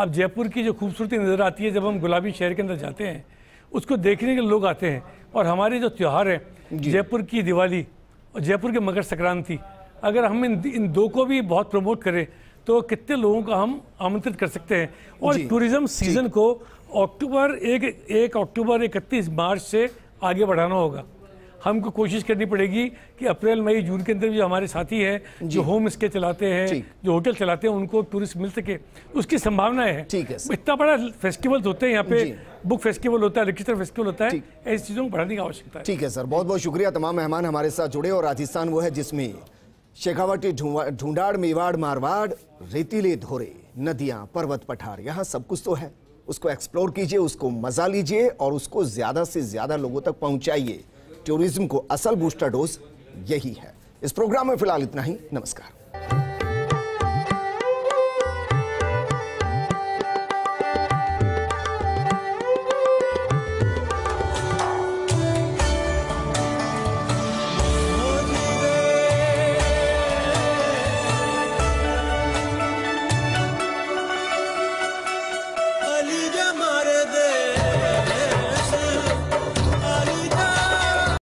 आप जयपुर की जो खूबसूरती नज़र आती है जब हम गुलाबी शहर के अंदर जाते हैं उसको देखने के लोग आते हैं और हमारे जो त्यौहार हैं जयपुर की दिवाली और जयपुर के मकर संक्रांति अगर हम इन इन दो को भी बहुत प्रमोट करें तो कितने लोगों को हम आमंत्रित कर सकते हैं और टूरिज्म सीजन को अक्टूबर एक एक अक्टूबर इकतीस मार्च से आगे बढ़ाना होगा हमको कोशिश करनी पड़ेगी कि अप्रैल मई जून के अंदर जो हमारे साथी हैं जो होम स्टे चलाते हैं जो होटल चलाते हैं उनको टूरिस्ट मिल सके उसकी संभावनाएं हैं ठीक है इतना बड़ा फेस्टिवल्स होते हैं यहाँ पे बुक फेस्टिवल होता है लिटरेचर फेस्टिवल होता है ऐसी चीज़ों को बढ़ाने की आवश्यकता है ठीक है सर बहुत बहुत शुक्रिया तमाम मेहमान हमारे साथ जुड़े और राजस्थान वो है जिसमें शेखावटी ढूंढाड़ मेवाड़ मारवाड़ रेतीले धोरे नदियां पर्वत पठार यहाँ सब कुछ तो है उसको एक्सप्लोर कीजिए उसको मजा लीजिए और उसको ज्यादा से ज्यादा लोगों तक पहुंचाइए टूरिज्म को असल बूस्टर डोज यही है इस प्रोग्राम में फिलहाल इतना ही नमस्कार